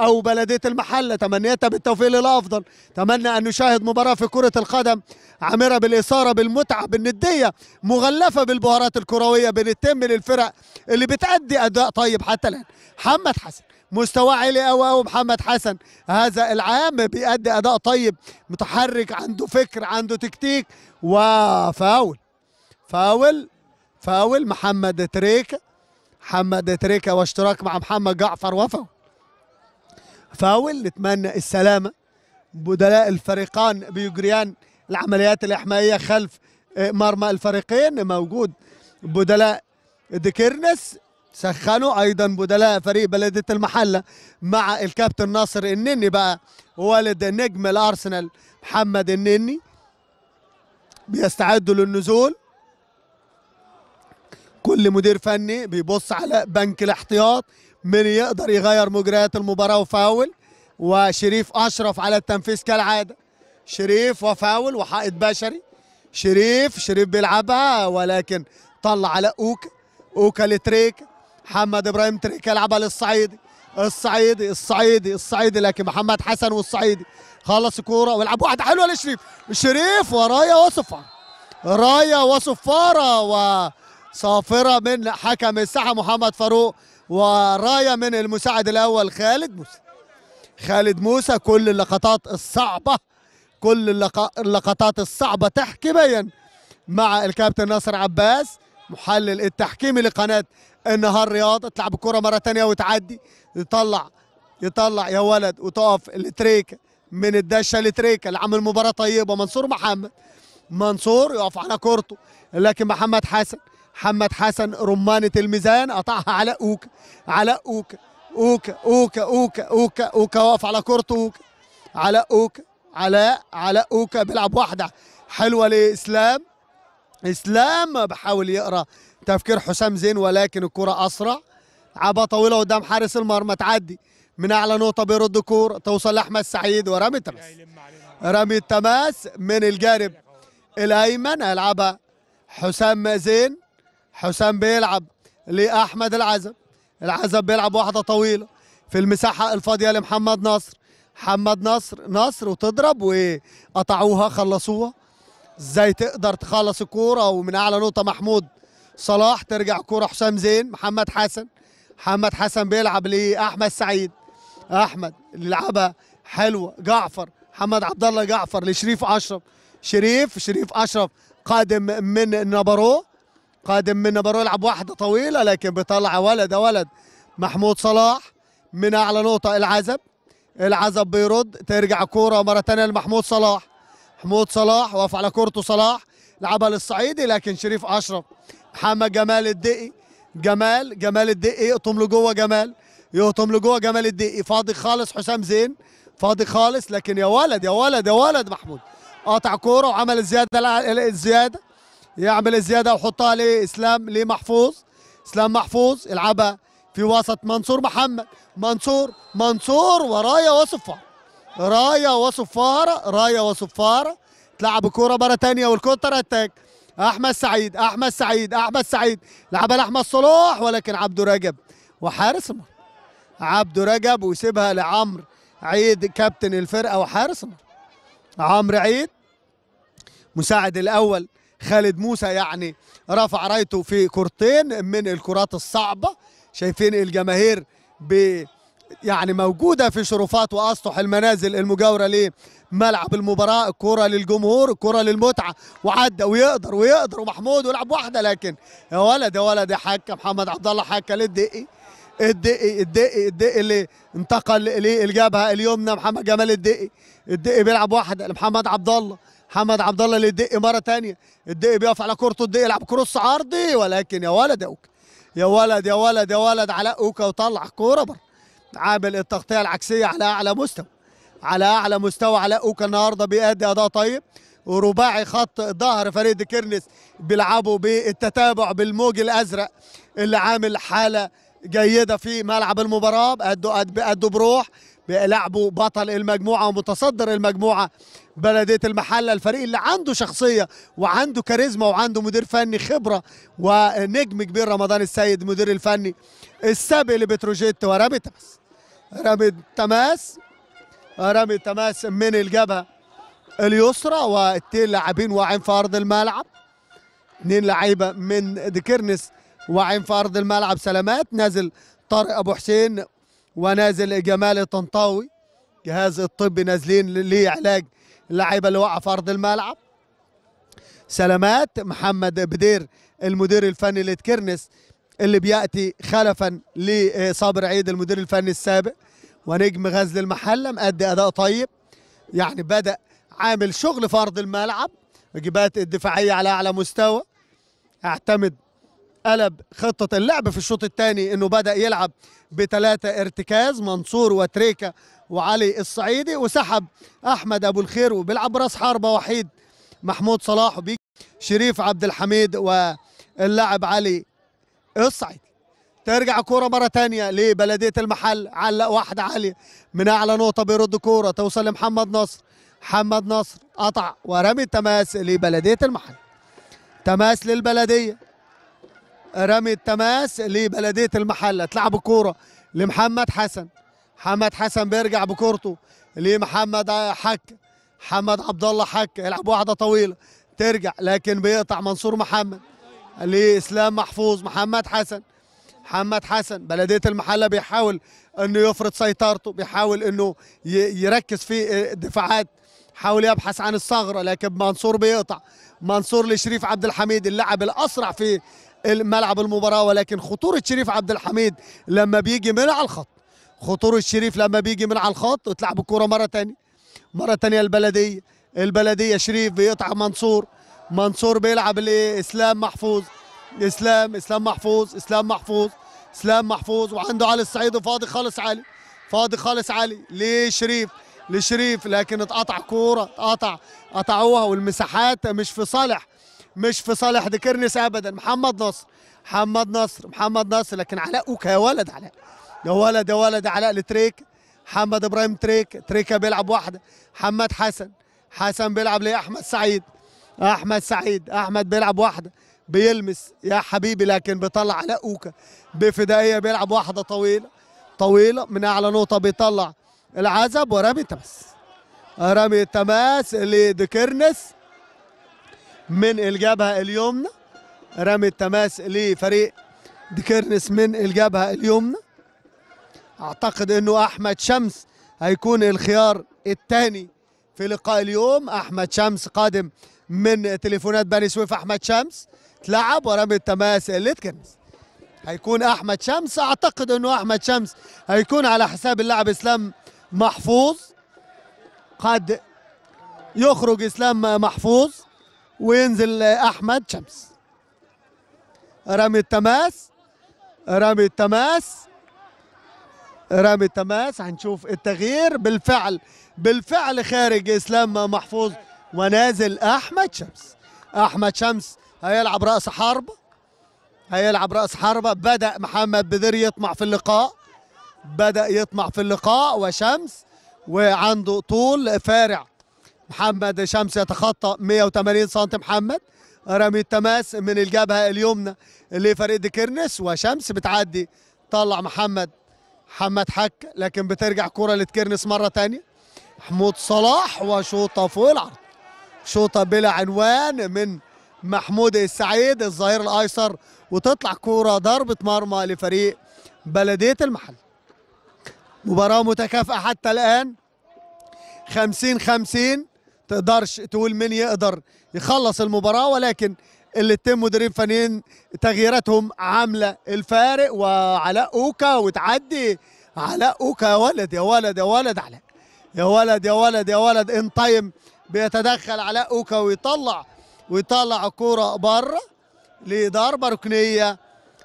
او بلديه المحله تمنيتها بالتوفيق للافضل اتمنى ان نشاهد مباراه في كره القدم عامره بالاثاره بالمتعه بالنديه مغلفه بالبهارات الكرويه بنتم للفرق اللي بتأدي اداء طيب حتى الان محمد حسن مستواه عالي قوي قوي محمد حسن هذا العام بيأدي اداء طيب متحرك عنده فكر عنده تكتيك وفاول فاول فاول محمد تريكة محمد تريكة واشتراك مع محمد جعفر وفا فاول نتمنى السلامة بدلاء الفريقان بيجريان العمليات الإحمائية خلف آه، مرمى الفريقين موجود بدلاء ديكيرنس سخنوا ايضا بدلاء فريق بلديه المحله مع الكابتن ناصر النني بقى والد نجم الارسنال محمد النني بيستعدوا للنزول كل مدير فني بيبص على بنك الاحتياط من يقدر يغير مجريات المباراه وفاول وشريف اشرف على التنفيذ كالعاده شريف وفاول وحائط بشري شريف شريف بيلعبها ولكن طلع على اوكا اوكا لتريك محمد ابراهيم تريك يلعبها للصعيدي الصعيدي الصعيدي الصعيدي لكن محمد حسن والصعيدي خلص الكوره ويلعب واحده حلوه لشريف شريف ورايا وصفاره رايا وصفاره و صافرة من حكم الساحة محمد فاروق وراية من المساعد الأول خالد موسى خالد موسى كل اللقطات الصعبة كل اللقطات الصعبة تحكيميا مع الكابتن ناصر عباس محلل التحكيمي لقناة النهار رياضة تلعب الكرة مرة تانية وتعدي يطلع يطلع يا ولد وتقف التريك من الدشة لتريكة اللي عامل مباراة طيبة منصور محمد منصور يقف على كورته لكن محمد حسن محمد حسن رمانة الميزان قطعها علاء أوكا علاء أوكا أوكا أوكا أوكا أوكا أوكا واقف على كورته أوكا علاء أوكا علاء علاء أوكا بيلعب واحدة حلوة لإسلام إسلام بحاول يقرأ تفكير حسام زين ولكن الكرة أسرع عبا طويلة قدام حارس المرمى تعدي من أعلى نقطة بيرد كور توصل لأحمد سعيد ورامي التماس رامي التماس من الجانب الأيمن هيلعبها حسام زين حسام بيلعب لأحمد العزب العزب بيلعب واحدة طويلة في المساحة الفاضية لمحمد نصر محمد نصر نصر وتضرب وقطعوها خلصوها ازاي تقدر تخلص الكورة ومن أعلى نقطة محمود صلاح ترجع كورة حسام زين محمد حسن محمد حسن بيلعب لأحمد سعيد أحمد اللي يلعبها حلوة جعفر محمد عبد الله جعفر لشريف أشرف شريف شريف أشرف قادم من نبروه قادم منه يلعب واحدة طويلة لكن بيطلع ولد ولد محمود صلاح من أعلى نقطة العزب العزب بيرد ترجع كورة مرة ثانية لمحمود صلاح محمود صلاح وقف على كورته صلاح لعبها للصعيدي لكن شريف أشرف محمد جمال الدقي جمال جمال الدقي يقطم لجوه جمال يقطم لجوه جمال الدقي فاضي خالص حسام زين فاضي خالص لكن يا ولد يا ولد يا ولد محمود قطع كوره وعمل الزياده الزياده يعمل زياده وحطها لاسلام لمحفوظ اسلام محفوظ يلعبها في وسط منصور محمد منصور منصور ورايا وصفار رايا وصفار رايا وصفار تلعب كوره مره ثانيه والكونتر اتاك احمد سعيد احمد سعيد احمد سعيد لعبها لاحمد صلاح ولكن عبده رجب وحارس المرمى عبده رجب ويسيبها لعمرو عيد كابتن الفرقه وحارس عمرو عيد مساعد الاول خالد موسى يعني رفع رايته في كورتين من الكرات الصعبه شايفين الجماهير ب يعني موجوده في شرفات واسطح المنازل المجاوره لملعب المباراه كره للجمهور كره للمتعه وعدى ويقدر ويقدر ومحمود ولعب واحده لكن يا ولد يا ولد يا حكه محمد عبد الله حكه للدقي الدقي الدقي الدقي اللي انتقل للجبهه اليمنى محمد جمال الدقي الدقي بيلعب واحده لمحمد عبد الله محمد عبد الله للدقي مره ثانيه الدقي بيقف على كورته الدقي يلعب كروس عرضي ولكن يا ولد يا اوكا يا ولد يا ولد يا ولد علاء اوكا وطلع كوره بره عامل التغطيه العكسيه على اعلى مستوى على اعلى مستوى علاء اوكا النهارده بيأدي اداء طيب ورباعي خط ظهر فريد كيرنس بيلعبوا بالتتابع بالموج الازرق اللي عامل حاله جيده في ملعب المباراه بيأدوا بيأدوا بروح بيلعبوا بطل المجموعه ومتصدر المجموعه بلديه المحله الفريق اللي عنده شخصيه وعنده كاريزما وعنده مدير فني خبره ونجم كبير رمضان السيد المدير الفني السابق لبتروجيت ورامي تماس رامي تماس رامي تماس من الجبهه اليسرى واثنين لاعبين واعين في ارض الملعب اثنين لعيبه من ديكيرنس واعين في ارض الملعب سلامات نازل طارق ابو حسين ونازل جمال الطنطاوي جهاز الطب نازلين لعلاج اللعيبه اللي وقع في ارض الملعب سلامات محمد بدير المدير الفني لتكرنس اللي بياتي خلفا لصابر عيد المدير الفني السابق ونجم غزل المحله مأدي اداء طيب يعني بدا عامل شغل في ارض الملعب واجبات الدفاعيه على اعلى مستوى اعتمد قلب خطة اللعب في الشوط الثاني انه بدأ يلعب بثلاثة ارتكاز منصور وتريكة وعلي الصعيدي وسحب احمد ابو الخير وبيلعب راس حربة وحيد محمود صلاح وبيك شريف عبد الحميد واللاعب علي الصعيدي ترجع كورة مرة تانية لبلدية المحل علق واحدة عالية من أعلى نقطة بيرد كورة توصل لمحمد نصر محمد نصر قطع ورمي التماس لبلدية المحل تماس للبلدية رمي التماس لبلديه المحله تلعب الكوره لمحمد حسن محمد حسن بيرجع بكورته لمحمد حك محمد عبد الله حك يلعب واحده طويله ترجع لكن بيقطع منصور محمد لاسلام محفوظ محمد حسن محمد حسن بلديه المحله بيحاول انه يفرض سيطرته بيحاول انه يركز في الدفاعات حاول يبحث عن الثغره لكن منصور بيقطع منصور لشريف عبد الحميد اللاعب الاسرع في ملعب المباراه ولكن خطوره شريف عبد الحميد لما بيجي من على الخط خطوره شريف لما بيجي من على الخط وتلعب الكوره مره ثانيه مره ثانيه البلديه البلديه شريف بيقطع منصور منصور بيلعب لاسلام اسلام محفوظ اسلام اسلام محفوظ اسلام محفوظ اسلام محفوظ وعنده علي الصعيد فاضي خالص علي فاضي خالص علي لشريف لشريف لكن اتقطع كوره اتقطع قطعوها والمساحات مش في صالح مش في صالح ذكرنس ابدا محمد نصر محمد نصر محمد نصر لكن علاء اوكا يا ولد علاء يا ولد يا ولد علاء لتريك محمد ابراهيم تريك تريكا بيلعب واحده محمد حسن حسن بيلعب لاحمد سعيد احمد سعيد احمد بيلعب واحده بيلمس يا حبيبي لكن بيطلع علاء اوكا بفدائيه بيلعب واحده طويله طويله من اعلى نقطه بيطلع العزب ورامي التماس رامي التماس لديكيرنس من الجبهة اليمنى رمي التماس لفريق ديكيرنس من الجبهة اليمنى اعتقد انه احمد شمس هيكون الخيار الثاني في لقاء اليوم احمد شمس قادم من تليفونات بني سويف احمد شمس اتلعب ورمي التماس لديكيرنس هيكون احمد شمس اعتقد انه احمد شمس هيكون على حساب اللاعب اسلام محفوظ قد يخرج اسلام محفوظ وينزل احمد شمس رامي التماس رامي التماس رامي التماس هنشوف التغيير بالفعل بالفعل خارج اسلام محفوظ ونازل احمد شمس احمد شمس هيلعب راس حربه هيلعب راس حربه بدا محمد بدر يطمع في اللقاء بدا يطمع في اللقاء وشمس وعنده طول فارع محمد شمس يتخطى 180 سم محمد رمي التماس من الجبهه اليمنى لفريق ديكيرنس وشمس بتعدي طلع محمد محمد حك لكن بترجع كره لتكيرنس مره ثانيه محمود صلاح وشوطه فوق العرض شوطه بلا عنوان من محمود السعيد الظهير الايسر وتطلع كوره ضربه مرمى لفريق بلديه المحل مباراه متكافئه حتى الان 50 50 تقدرش تقول مين يقدر يخلص المباراه ولكن اللي مدربين مدرب فنيين تغييراتهم عامله الفارق وعلاء اوكا وتعدي علاء اوكا يا ولد يا ولد يا ولد علاء يا ولد يا ولد يا ولد ان تايم طيب بيتدخل علاء اوكا ويطلع ويطلع الكوره بره لضربه ركنيه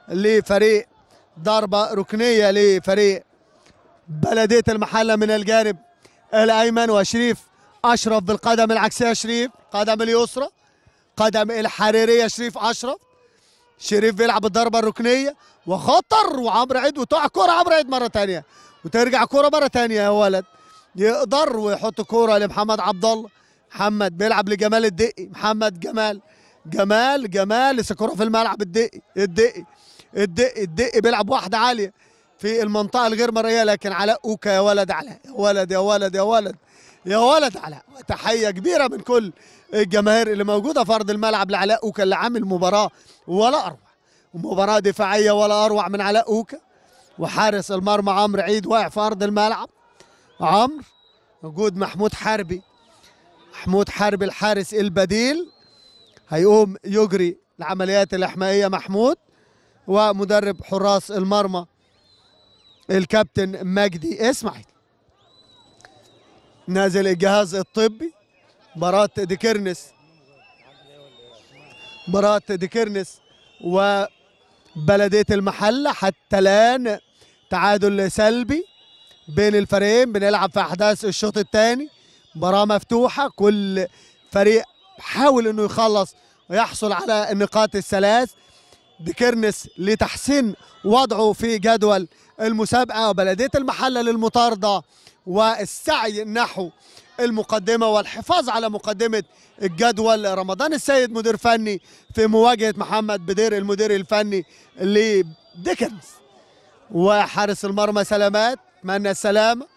لفريق ضربه ركنيه لفريق بلديه المحله من الجانب الايمن وشريف أشرف بالقدم العكسية شريف قدم اليسرى قدم الحريرية شريف أشرف شريف بيلعب الضربة الركنية وخطر وعمرو عيد وتقع كرة عمرو عيد مرة ثانية وترجع كرة مرة ثانية يا ولد يقدر ويحط كرة لمحمد عبد الله محمد بيلعب لجمال الدقي محمد جمال جمال جمال لسه كرة في الملعب الدقي الدقي الدقي الدقي بيلعب واحدة عالية في المنطقة الغير مرئية لكن علاء أوكا يا ولد علاء يا ولد يا ولد يا ولد يا ولد علاء تحيه كبيره من كل الجماهير اللي موجوده في ارض الملعب لعلاء اوكا اللي عامل مباراه ولا اروع مباراه دفاعيه ولا اروع من علاء اوكا وحارس المرمى عمرو عيد واقع في ارض الملعب عمرو وجود محمود حربي محمود حربي الحارس البديل هيقوم يجري العمليات الاحمائيه محمود ومدرب حراس المرمى الكابتن مجدي اسماعيل نازل الجهاز الطبي مباراة ديكرنس مباراة ديكرنس وبلدية المحلة حتى الآن تعادل سلبي بين الفريقين بنلعب في أحداث الشوط الثاني مباراة مفتوحة كل فريق حاول إنه يخلص ويحصل على النقاط الثلاث ديكرنس لتحسين وضعه في جدول المسابقة وبلدية المحلة للمطاردة والسعي نحو المقدمة والحفاظ على مقدمة الجدول رمضان السيد مدير فني في مواجهة محمد بدير المدير الفني لديكنز وحارس المرمى سلامات أتمنى السلامة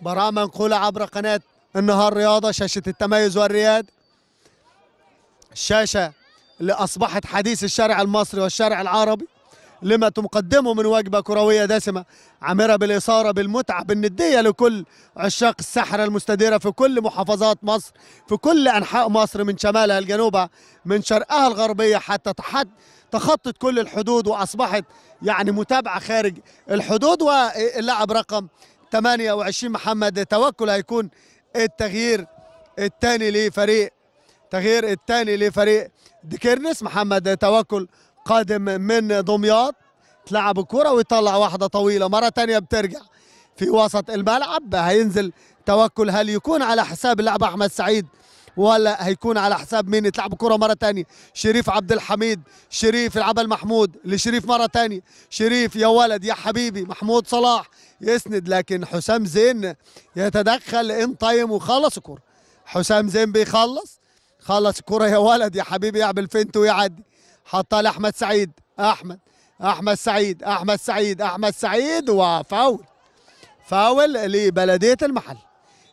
براءة منقولة عبر قناة النهار رياضة شاشة التميز والرياد الشاشة اللي أصبحت حديث الشارع المصري والشارع العربي لما تقدمه من وجبه كرويه دسمه عامره بالاثاره بالمتعه بالنديه لكل عشاق السحره المستديره في كل محافظات مصر في كل انحاء مصر من شمالها لجنوبها من شرقها الغربيه حتى تحت تخطت كل الحدود واصبحت يعني متابعه خارج الحدود واللاعب رقم 28 محمد توكل هيكون التغيير الثاني لفريق تغيير الثاني لفريق ديكيرنس محمد توكل قادم من دمياط تلعب الكرة ويطلع واحدة طويلة مرة ثانية بترجع في وسط الملعب هينزل توكل هل يكون على حساب اللاعب أحمد سعيد ولا هيكون على حساب مين تلعب كرة مرة ثانية شريف عبد الحميد شريف العب المحمود لشريف مرة ثانية شريف يا ولد يا حبيبي محمود صلاح يسند لكن حسام زين يتدخل ان طايم وخلص الكرة حسام زين بيخلص خلص الكرة يا ولد يا حبيبي يعمل فنت ويعدي حطها لاحمد سعيد احمد احمد سعيد احمد سعيد احمد سعيد وفاول فاول لبلديه المحل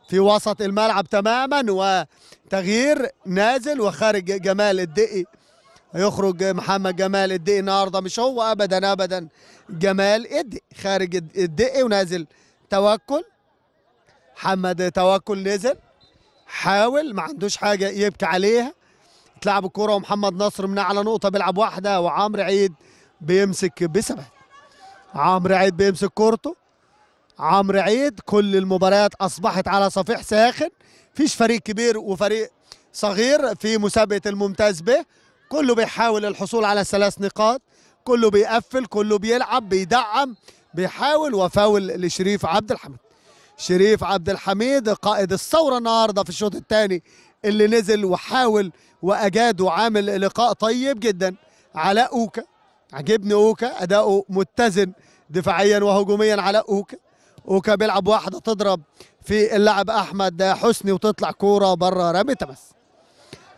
في وسط الملعب تماما وتغيير نازل وخارج جمال الدقي يخرج محمد جمال الدقي النهارده مش هو ابدا ابدا جمال الدقي خارج الدقي ونازل توكل محمد توكل نزل حاول ما عندوش حاجه يبكي عليها تلعب الكرة ومحمد نصر من أعلى نقطة بيلعب واحدة وعمرو عيد بيمسك بثبات عمرو عيد بيمسك كورته عمرو عيد كل المباريات أصبحت على صفيح ساخن فيش فريق كبير وفريق صغير في مسابقة الممتاز به كله بيحاول الحصول على ثلاث نقاط كله بيقفل كله بيلعب بيدعم بيحاول وفاول لشريف عبد الحميد شريف عبد الحميد قائد الثوره النهارده في الشوط الثاني اللي نزل وحاول واجاد وعامل لقاء طيب جدا علاء اوكا عجبني اوكا اداؤه متزن دفاعيا وهجوميا علاء اوكا اوكا بيلعب واحده تضرب في اللاعب احمد حسني وتطلع كوره بره رامي تماس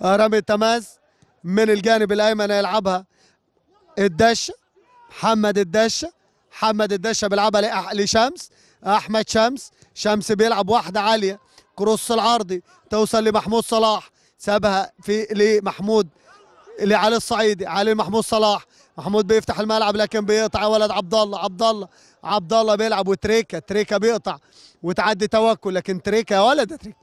رامي تماس من الجانب الايمن هيلعبها الدشه محمد الدشه محمد الدشه بيلعبها لشمس احمد شمس شمس بيلعب واحده عاليه كروس العرضي توصل لمحمود صلاح سابها في لمحمود لعلي الصعيدي علي محمود صلاح محمود بيفتح الملعب لكن بيقطع ولد عبد الله عبد الله عبد الله بيلعب وتريكا تريكا بيقطع وتعدي توكل لكن تريكا يا ولد يا تريكا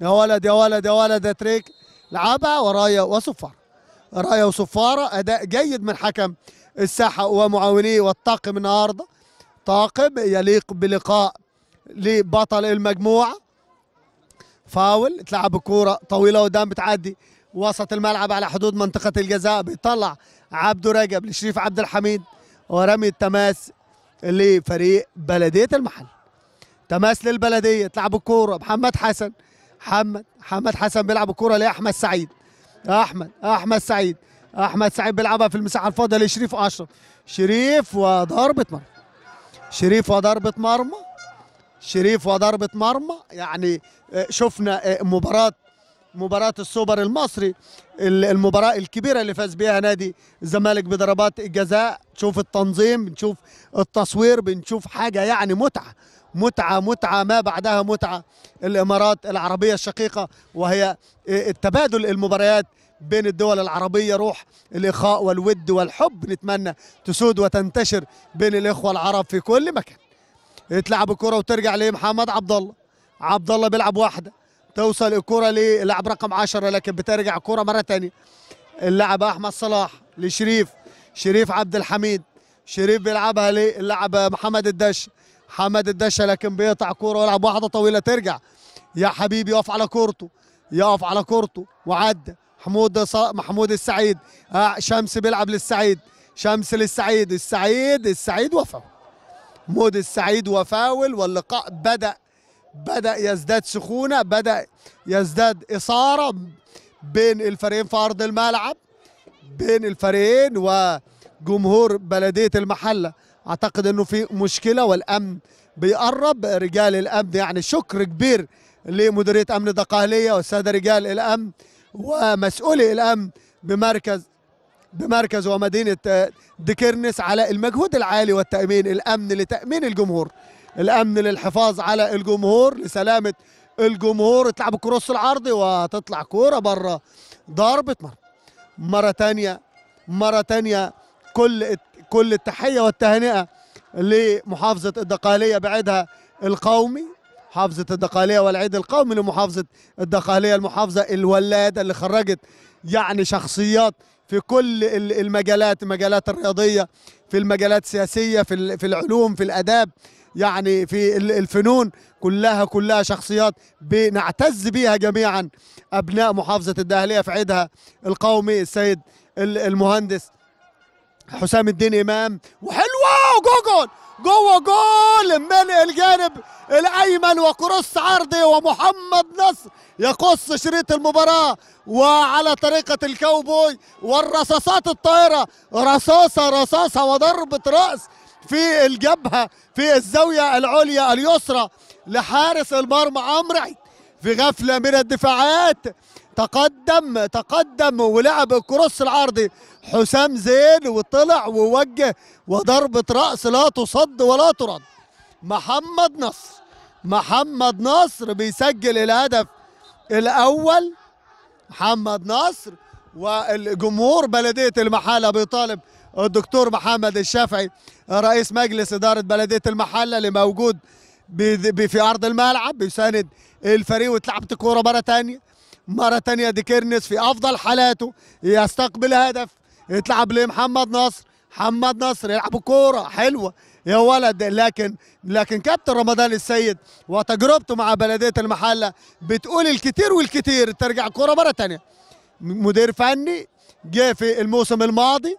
يا ولد يا ولد يا ولد يا تريكا لعبها ورايا وصفار رايا وصفاره اداء جيد من حكم الساحه ومعاونيه والطاقم النهارده طاقم يليق بلقاء لبطل المجموعه فاول تلعب الكوره طويله قدام بتعدي وسط الملعب على حدود منطقه الجزاء بيطلع عبده رجب لشريف عبد الحميد ورمي التماس لفريق بلديه المحل تماس للبلديه تلعب الكوره محمد حسن محمد محمد حسن بيلعب الكوره لاحمد سعيد احمد احمد سعيد احمد سعيد بيلعبها في المساحه الفاضيه لشريف اشرف شريف وضربه مرمى شريف وضربه مرمى شريف وضربة مرمى يعني آه، شفنا آه، مباراة مباراة السوبر المصري المباراة الكبيرة اللي فاز بيها نادي الزمالك بضربات الجزاء تشوف التنظيم بنشوف التصوير بنشوف حاجة يعني متعة متعة متعة ما بعدها متعة الإمارات العربية الشقيقة وهي آه، التبادل المباريات بين الدول العربية روح الإخاء والود والحب نتمنى تسود وتنتشر بين الإخوة العرب في كل مكان تلعب الكره وترجع لمحمد عبد الله عبد الله بيلعب واحده توصل الكره للاعب رقم 10 لكن بترجع الكره مره ثانيه اللاعب احمد صلاح لشريف شريف عبد الحميد شريف بيلعبها للاعب محمد الدش محمد الدش لكن بيقطع كوره ويلعب واحده طويله ترجع يا حبيبي يقف على كورته يقف على كورته وعدى محمود محمود السعيد آه، شمس بيلعب للسعيد شمس للسعيد السعيد السعيد وفعه مود السعيد وفاول واللقاء بدأ بدأ يزداد سخونة بدأ يزداد إثارة بين الفريقين في أرض الملعب بين الفريقين وجمهور بلدية المحلة أعتقد أنه في مشكلة والأمن بيقرب رجال الأمن يعني شكر كبير لمديرية أمن الدقهلية والسادة رجال الأمن ومسؤولي الأمن بمركز بمركز ومدينة آه، ديكيرنس على المجهود العالي والتأمين الأمن لتأمين الجمهور الأمن للحفاظ على الجمهور لسلامة الجمهور تلعب الكروس العرضي وتطلع كورة بره ضربة مرة مرة تانية مرة تانية كل كل التحية والتهنئة لمحافظة الدقهلية بعيدها القومي محافظة الدقهلية والعيد القومي لمحافظة الدقهلية المحافظة الولادة اللي خرجت يعني شخصيات في كل المجالات المجالات الرياضيه في المجالات السياسيه في في العلوم في الاداب يعني في الفنون كلها كلها شخصيات بنعتز بيها جميعا ابناء محافظه الدهليه في عيدها القومي السيد المهندس حسام الدين امام وحلوه جوجل جوه جول من الجانب الايمن وكروس عرضي ومحمد نصر يقص شريط المباراه وعلى طريقه الكاوبوي والرصاصات الطائره رصاصه رصاصه وضربه راس في الجبهه في الزاويه العليا اليسرى لحارس المرمى عمرو في غفله من الدفاعات تقدم تقدم ولعب الكروس العرضي حسام زين وطلع ووجه وضربة رأس لا تصد ولا ترد محمد نصر محمد نصر بيسجل الهدف الأول محمد نصر والجمهور بلدية المحلة بيطالب الدكتور محمد الشافعي رئيس مجلس إدارة بلدية المحلة اللي موجود في أرض الملعب بيساند الفريق واتلعبت الكورة مرة تانية مرة تانية دي كيرنس في أفضل حالاته يستقبل هدف تلعب لمحمد نصر محمد نصر يلعب كوره حلوه يا ولد لكن لكن كابتن رمضان السيد وتجربته مع بلديه المحله بتقول الكتير والكتير ترجع كوره مره تانية مدير فني جه في الموسم الماضي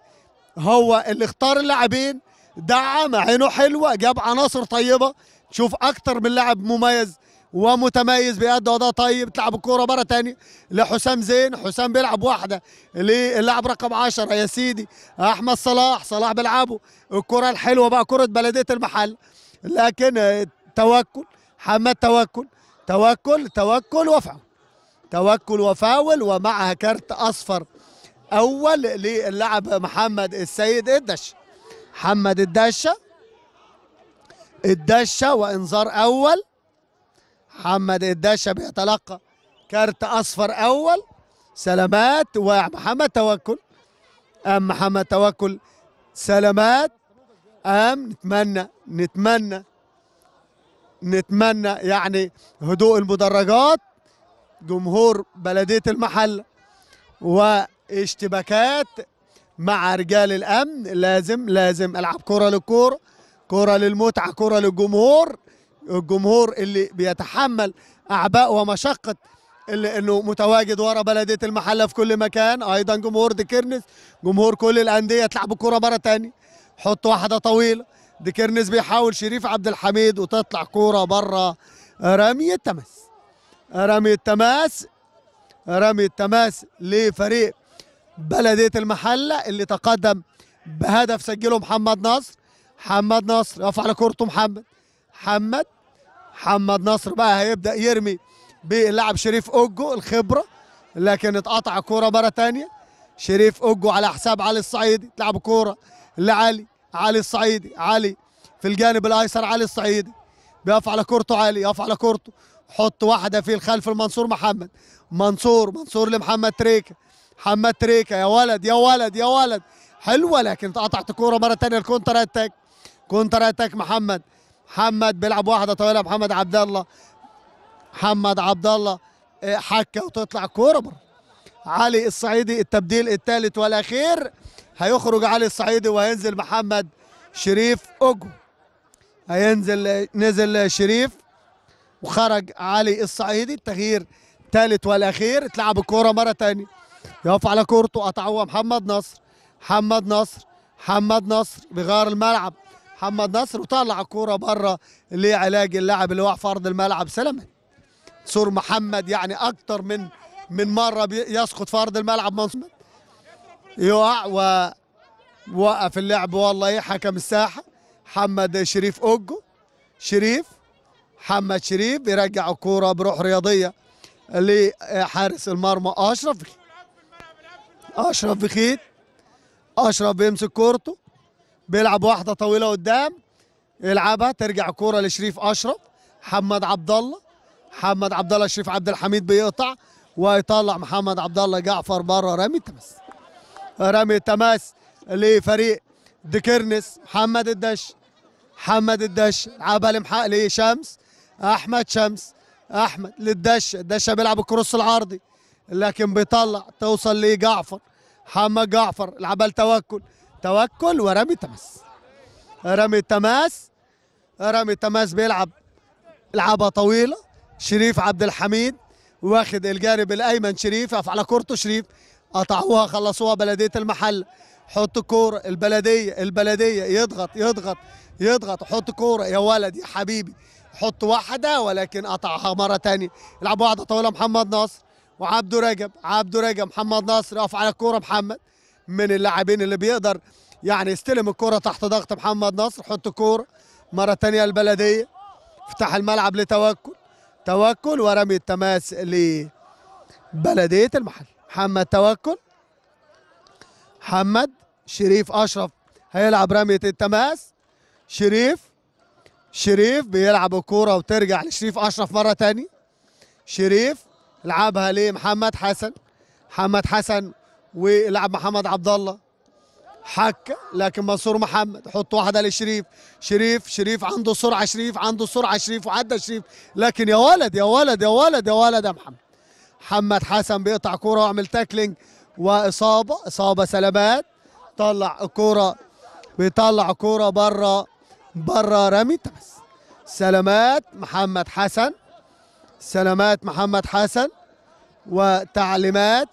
هو اللي اختار اللاعبين دعم عينه حلوه جاب عناصر طيبه تشوف اكتر من لاعب مميز ومتميز بيأدي أداء طيب تلعب الكورة مرة تانية لحسام زين حسام بيلعب واحدة للاعب رقم 10 يا سيدي أحمد صلاح صلاح بيلعبه الكرة الحلوة بقى كرة بلدية المحل لكن توكل حماد توكل توكل توكل وفاول توكل وفاول ومعها كارت أصفر أول للاعب محمد السيد الدش محمد الدشة الدشة وإنذار أول محمد الدشة بيتلقى كارت أصفر أول سلامات ومحمد توكل أم محمد توكل سلامات أم نتمنى نتمنى نتمنى يعني هدوء المدرجات جمهور بلدية المحل واشتباكات مع رجال الأمن لازم لازم ألعب كرة للكورة كرة للمتعة كرة للجمهور الجمهور اللي بيتحمل اعباء ومشقه اللي انه متواجد ورا بلديه المحله في كل مكان ايضا جمهور ديكيرنس جمهور كل الانديه تلعب الكوره مره ثانيه حط واحده طويله ديكيرنس بيحاول شريف عبد الحميد وتطلع كوره بره رمي التماس رمي التماس رمي التماس لفريق بلديه المحله اللي تقدم بهدف سجله محمد نصر محمد نصر يقف على محمد محمد محمد نصر بقى هيبدا يرمي باللاعب شريف اوجو الخبره لكن اتقطع كوره مره ثانيه شريف اوجو على حساب علي الصعيدي تلعب كوره لعلي علي الصعيدي علي في الجانب الايسر علي الصعيدي بيقف على كورته علي يقف على كورته حط واحده في الخلف المنصور محمد منصور منصور لمحمد تريكه محمد تريكه يا ولد يا ولد يا ولد حلوه لكن اتقطعت كوره مره ثانيه الكونتر اتاك كونتر اتاك محمد محمد بيلعب واحده طويله محمد عبد الله محمد عبد الله إيه، حكه وتطلع كوره علي الصعيدي التبديل الثالث والاخير هيخرج علي الصعيدي وهينزل محمد شريف اوجو هينزل نزل شريف وخرج علي الصعيدي التغيير الثالث والاخير اتلعب الكوره مره ثانيه يقف على كورته قطعوها محمد نصر محمد نصر محمد نصر بيغير الملعب محمد نصر وطلع الكوره بره لعلاج اللاعب اللي وقع في ارض الملعب سلمة سور محمد يعني اكتر من من مره يسقط في ارض الملعب منصور يقع و وقف اللعب والله ايه حكم الساحه محمد شريف اوجو شريف محمد شريف بيرجع الكوره بروح رياضيه لحارس المرمى اشرف اشرف بخيت اشرف بيمسك كورته بيلعب واحده طويله قدام يلعبها ترجع كوره لشريف اشرف محمد عبد الله محمد عبد الله شريف عبد الحميد بيقطع ويطلع محمد عبد الله جعفر بره رامي التماس رامي التماس لفريق ديكرنس محمد الدش محمد الدش لعبها لمحق لشمس احمد شمس احمد للدش الدشه بيلعب الكروس العرضي لكن بيطلع توصل لجعفر محمد جعفر لعبها لتوكل توكل ورمي تماس رمي تماس رمي تماس بيلعب لعبه طويله شريف عبد الحميد واخد الجانب الايمن شريف يقف على كورته شريف قطعوها خلصوها بلديه المحل حط كوره البلديه البلديه يضغط يضغط يضغط حط كوره يا ولد يا حبيبي حط واحده ولكن قطعها مره ثانيه يلعب واحده طويله محمد ناصر وعبده رجب عبده رجب محمد ناصر يقف على الكوره محمد من اللاعبين اللي بيقدر يعني يستلم الكره تحت ضغط محمد نصر حط كوره مره ثانيه البلديه افتح الملعب لتوكل توكل ورمي التماس لبلديه المحل محمد توكل محمد شريف اشرف هيلعب رميه التماس شريف شريف بيلعب الكوره وترجع لشريف اشرف مره ثانيه شريف لعبها لمحمد حسن محمد حسن ولعب محمد عبد الله حك لكن منصور محمد حط واحده لشريف شريف شريف عنده سرعه شريف عنده سرعه شريف وعدى شريف لكن يا ولد يا ولد يا ولد يا ولد يا محمد محمد حسن بيقطع كوره وعمل تاكلينج واصابه اصابه سلامات طلع الكوره بيطلع كوره بره بره رمي بس سلامات محمد حسن سلامات محمد حسن وتعليمات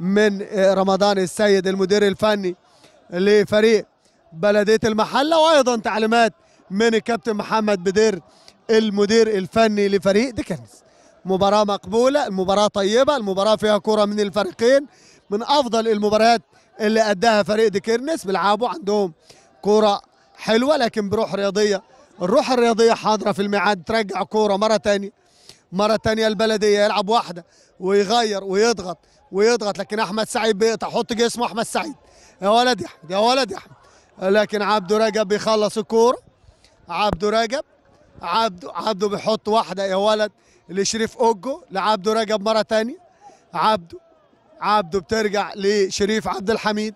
من رمضان السيد المدير الفني لفريق بلدية المحلة وأيضا تعليمات من الكابتن محمد بدير المدير الفني لفريق ديكنز مباراة مقبولة المباراة طيبة المباراة فيها كرة من الفريقين من أفضل المباريات اللي أداها فريق ديكنز بيلعبوا عندهم كرة حلوة لكن بروح رياضية الروح الرياضية حاضرة في الميعاد ترجع كورة مرة تانية مرة تانية البلدية يلعب واحدة ويغير ويضغط ويضغط لكن احمد سعيد بيقطع حط جسمه احمد سعيد يا ولد يا احمد يا ولد يا احمد لكن عبده رجب بيخلص الكوره عبده رجب عبده عبده بيحط واحده يا ولد لشريف اوجو لعبده رجب مره ثانيه عبده عبده بترجع لشريف عبد الحميد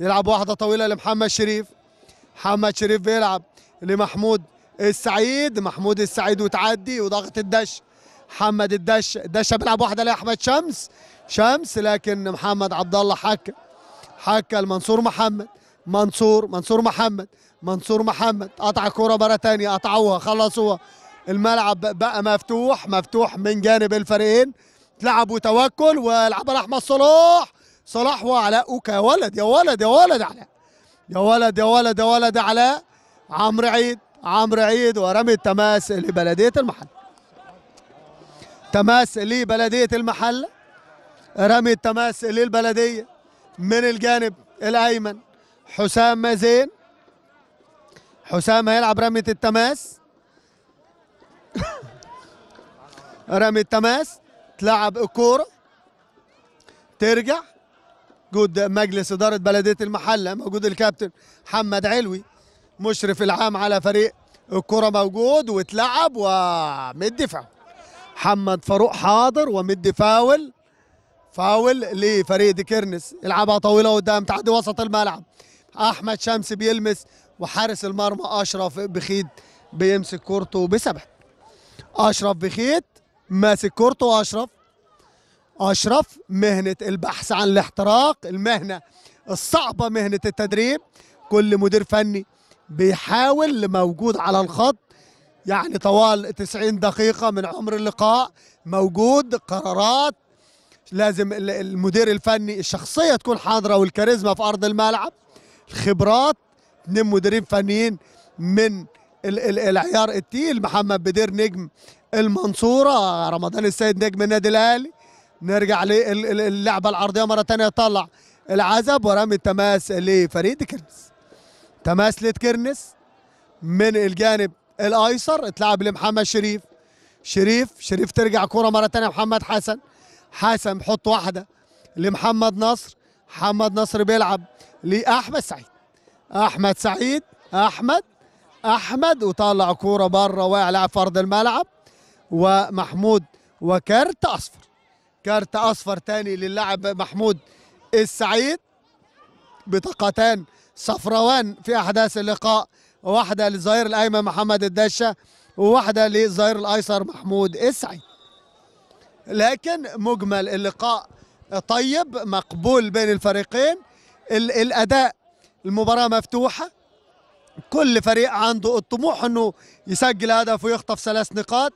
يلعب واحده طويله لمحمد شريف محمد شريف بيلعب لمحمود السعيد محمود السعيد وتعدي وضغط الدش محمد الدش الدشه بيلعب واحده لاحمد شمس شمس لكن محمد عبد الله حكى حكى لمنصور محمد منصور منصور محمد منصور محمد قطع كره مرة تانية قطعوها خلصوها الملعب بقى مفتوح مفتوح من جانب الفريقين لعبوا توكل ولعبها لأحمد صلاح صلاح وعلاء اوكا يا ولد يا ولد يا ولد علاء يا ولد يا ولد يا ولد علاء عمرو عيد عمرو عيد ورمي التماس لبلدية المحل تماس لبلدية المحل رمي التماس للبلدية من الجانب الأيمن حسام مازين حسام هيلعب رمية التماس رمي التماس تلعب الكورة ترجع جود مجلس إدارة بلدية المحلة موجود الكابتن محمد علوي مشرف العام على فريق الكرة موجود واتلعب ومد فاول محمد فاروق حاضر ومد فاول فاول لفريق ديكيرنس يلعبها طويله قدام تحدي وسط الملعب احمد شمس بيلمس وحارس المرمى اشرف بخيت بيمسك كورته بسبع اشرف بخيت ماسك كورته اشرف اشرف مهنه البحث عن الاحتراق المهنه الصعبه مهنه التدريب كل مدير فني بيحاول موجود على الخط يعني طوال 90 دقيقة من عمر اللقاء موجود قرارات لازم المدير الفني الشخصيه تكون حاضره والكاريزما في ارض الملعب الخبرات اثنين مديرين فنيين من العيار التقيل محمد بدير نجم المنصوره رمضان السيد نجم النادي الاهلي نرجع للعبه العرضيه مره ثانيه طلع العزب ورمي التماس لفريد كرنس تماس لتكرنس من الجانب الايسر اتلعب لمحمد شريف شريف شريف ترجع كوره مره ثانيه محمد حسن حسن حط واحده لمحمد نصر محمد نصر بيلعب لاحمد سعيد احمد سعيد احمد احمد وطلع كوره بره وقع لاعب في ارض الملعب ومحمود وكارت اصفر كارت اصفر تاني للاعب محمود السعيد بطاقتان صفروان في احداث اللقاء واحده للظهير الايمن محمد الدشه وواحده للظهير الايسر محمود السعيد لكن مجمل اللقاء طيب مقبول بين الفريقين الأداء المباراة مفتوحة كل فريق عنده الطموح أنه يسجل هدف ويخطف ثلاث نقاط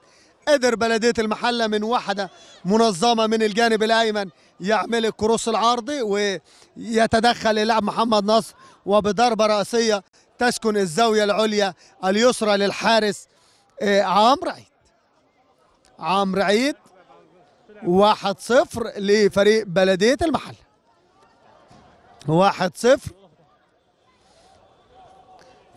قدر بلدية المحلة من واحدة منظمة من الجانب الأيمن يعمل الكروس العرضي ويتدخل اللاعب محمد نصر وبضربة رأسية تسكن الزاوية العليا اليسرى للحارس آه، عمرو عيد عمرو عيد واحد صفر لفريق بلدية المحل واحد صفر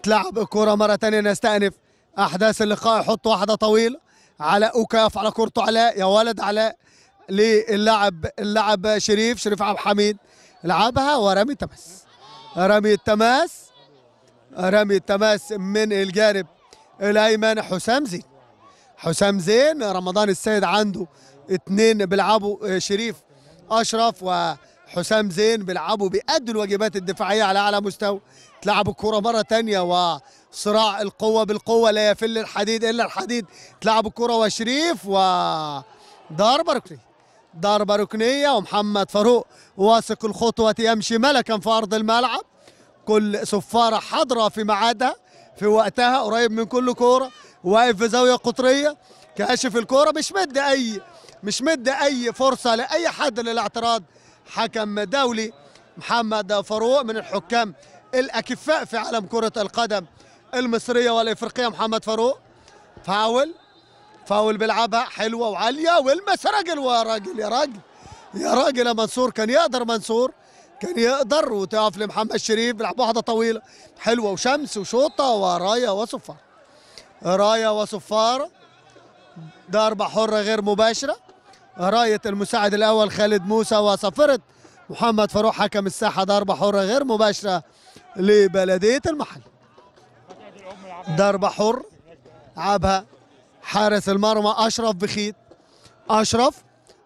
تلعب الكرة مرة ثانية نستأنف أحداث اللقاء يحط واحدة طويلة علاء أوكاف على كورته علاء يا ولد علاء للاعب اللاعب شريف شريف عبد الحميد لعبها ورمي التماس رمي التماس رمي التماس من الجانب الايمن حسام زين حسام زين رمضان السيد عنده اثنين بيلعبوا آه، شريف اشرف وحسام زين بيلعبوا بيأدوا الواجبات الدفاعيه على اعلى مستوى تلعبوا الكره مره ثانيه وصراع القوه بالقوه لا يفل الحديد الا الحديد تلعبوا الكره وشريف و ضربه ركنيه ضربه ركنيه ومحمد فاروق واثق الخطوه يمشي ملكا في ارض الملعب كل صفاره حاضره في ميعادها في وقتها قريب من كل كوره واقف في زاويه قطريه كاشف الكوره مش مد اي مش مدي اي فرصه لاي حد للاعتراض حكم دولي محمد فاروق من الحكام الاكفاء في عالم كره القدم المصريه والافريقيه محمد فاروق فاول فاول بيلعبها حلوه وعاليه والمس راجل وراجل يا راجل يا راجل يا منصور كان يقدر منصور كان يقدر وتقف لمحمد شريف بيلعب واحده طويله حلوه وشمس وشوطه ورايا وصفار رايا وصفار ضربه حره غير مباشره رايه المساعد الاول خالد موسى وصفره محمد فاروق حكم الساحه ضربه حره غير مباشره لبلديه المحل ضربه حر عابها حارس المرمى اشرف بخيت اشرف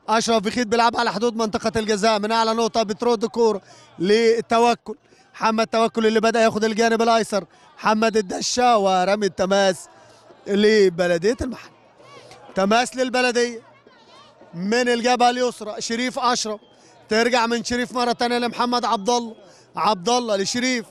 اشرف بخيت بيلعبها على حدود منطقه الجزاء من اعلى نقطه بترد كوره للتوكل محمد توكل اللي بدا ياخد الجانب الايسر محمد الدشا ورمي التماس لبلديه المحل تماس للبلديه من الجبهه اليسرى شريف اشرف ترجع من شريف مره ثانيه لمحمد عبد الله عبد الله لشريف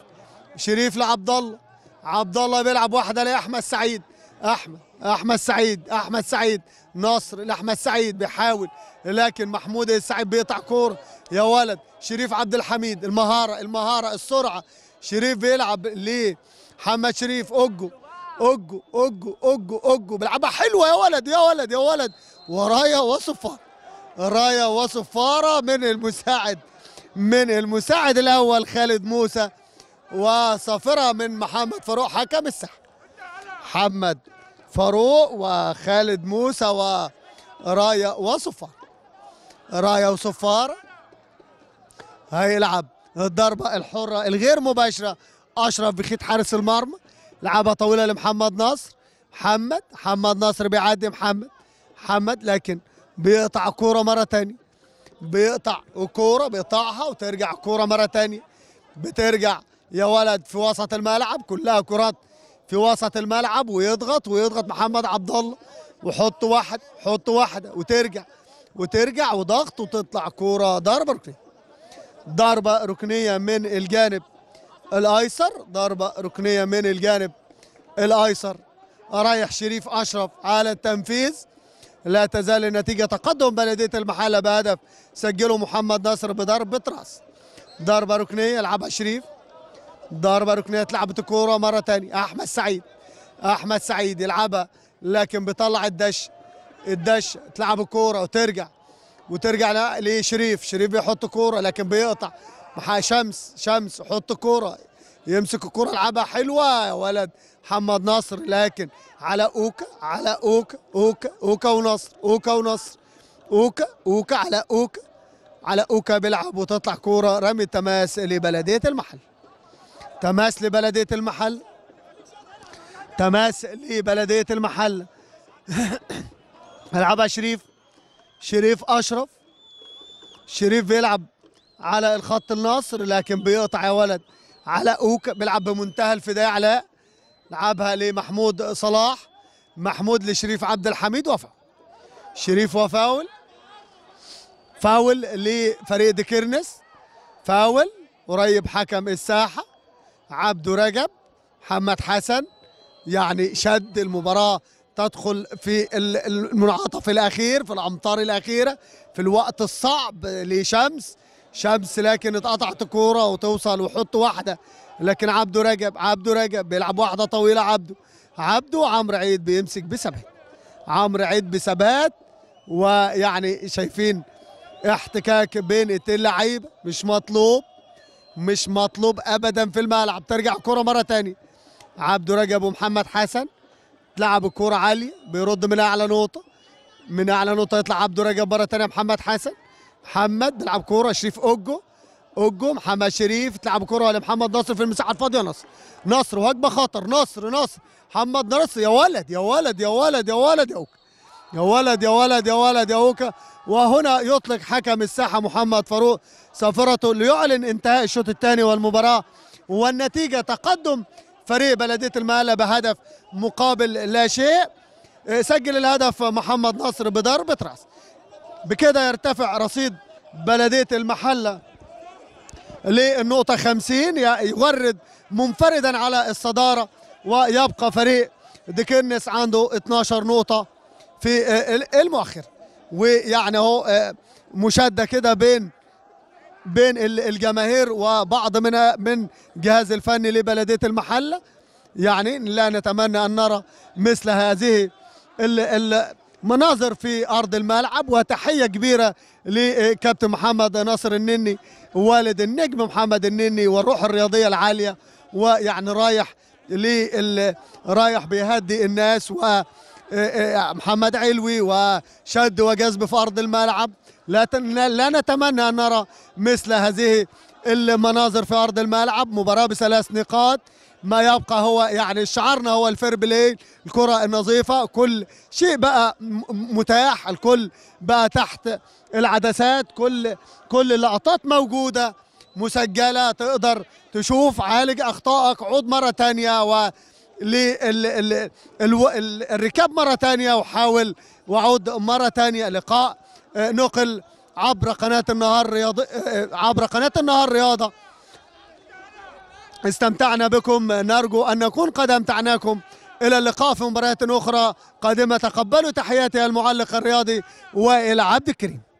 شريف لعبد الله عبد الله بيلعب واحده لاحمد سعيد احمد احمد سعيد احمد سعيد نصر لاحمد سعيد بيحاول لكن محمود السعيد بيقطع كوره يا ولد شريف عبد الحميد المهاره المهاره السرعه شريف بيلعب ليه محمد شريف اوجو اوجو اوجو اوجو اوجو بيلعبها حلوه يا ولد يا ولد يا ولد ورايا وصفار رايا وصفاره من المساعد من المساعد الاول خالد موسى وصافره من محمد فاروق حكم الساحه محمد فاروق وخالد موسى ورايا وصفار رايا وصفار هيلعب الضربه الحره الغير مباشره اشرف بخيط حارس المرمى لعبة طويلة لمحمد نصر محمد محمد نصر بيعدي محمد محمد لكن بيقطع كورة مرة تانية بيقطع وكورة بيقطعها وترجع كورة مرة تانية بترجع يا ولد في وسط الملعب كلها كرات في وسط الملعب ويضغط ويضغط محمد عبد الله وحط واحد حط واحدة وترجع وترجع وضغط وتطلع كورة ضربة ركنية ضربة ركنية من الجانب الايسر ضربه ركنيه من الجانب الايسر رايح شريف اشرف على التنفيذ لا تزال النتيجه تقدم بلديه المحله بهدف سجله محمد نصر بضربه راس ضربه ركنيه يلعبها شريف ضربه ركنيه اتلعبت الكوره مره ثانيه احمد سعيد احمد سعيد يلعبها لكن بيطلع الدش الدش تلعب الكوره وترجع وترجع لشريف شريف بيحط كوره لكن بيقطع محا شمس شمس حط كوره يمسك الكوره لعبها حلوه يا ولد محمد نصر لكن على اوكا على اوكا اوكا اوكا ونصر اوكا ونصر اوكا اوكا على اوكا على اوكا بيلعب وتطلع كوره رمي تماس لبلديه المحل تماس لبلديه المحل تماس لبلديه المحل العبها شريف شريف اشرف شريف بيلعب على الخط النصر لكن بيقطع يا ولد علاء اوكا بيلعب بمنتهى الفدايه علاء لعبها لمحمود صلاح محمود لشريف عبد الحميد وفا شريف وفاول فاول لفريق ديكيرنس فاول قريب حكم الساحه عبده رجب محمد حسن يعني شد المباراه تدخل في المنعطف الاخير في الامطار الاخيره في الوقت الصعب لشمس شمس لكن اتقطعت كورة وتوصل وحط واحده لكن عبده رجب عبده رجب بيلعب واحده طويله عبده عبده وعمر عيد بيمسك بثبات عمرو عيد بثبات ويعني شايفين احتكاك بين اللعيبه مش مطلوب مش مطلوب ابدا في الملعب ترجع كرة مره ثانيه عبده رجب ومحمد حسن تلعب الكرة عالية بيرد من اعلى نقطه من اعلى نقطه يطلع عبده رجب مره ثانيه محمد حسن محمد بيلعب كوره شريف اوجو اوجو محمد شريف تلعب كوره لمحمد نصر في المساحه الفاضيه نصر نصر وهجمه خطر نصر نصر محمد نصر يا ولد يا ولد يا ولد يا ولد يا اوكا يا ولد يا ولد يا ولد يا اوكا وهنا يطلق حكم الساحه محمد فاروق سفرته ليعلن انتهاء الشوط الثاني والمباراه والنتيجه تقدم فريق بلديه المقله بهدف مقابل لا شيء آه، سجل الهدف محمد نصر بضربه راس بكده يرتفع رصيد بلدية المحلة للنقطة 50 يورد منفردا على الصدارة ويبقى فريق ديكنس عنده 12 نقطة في المؤخر ويعني اهو آه، مشادة كده بين بين الجماهير وبعض من من جهاز الفني لبلدية المحلة يعني لا نتمنى أن نرى مثل هذه ال ال مناظر في ارض الملعب وتحيه كبيره لكابتن محمد ناصر النني والد النجم محمد النني والروح الرياضيه العاليه ويعني رايح لل رايح بيهدي الناس و محمد علوي وشد وجذب في ارض الملعب لا لا نتمنى ان نرى مثل هذه المناظر في ارض الملعب مباراه بثلاث نقاط ما يبقى هو يعني شعارنا هو الفير بلاي الكره النظيفه كل شيء بقى متاح الكل بقى تحت العدسات كل كل اللقطات موجوده مسجله تقدر تشوف عالج اخطائك عود مره ثانيه و ال ال الركاب مرة ثانية وحاول وعود مرة ثانية لقاء آه، نقل عبر قناة النهار رياضة آه، آه، عبر قناة النهار رياضة استمتعنا بكم نرجو أن نكون قد أمتعناكم إلى اللقاء في مباريات أخرى قادمة تقبلوا تحياتي المعلق الرياضي وائل عبد الكريم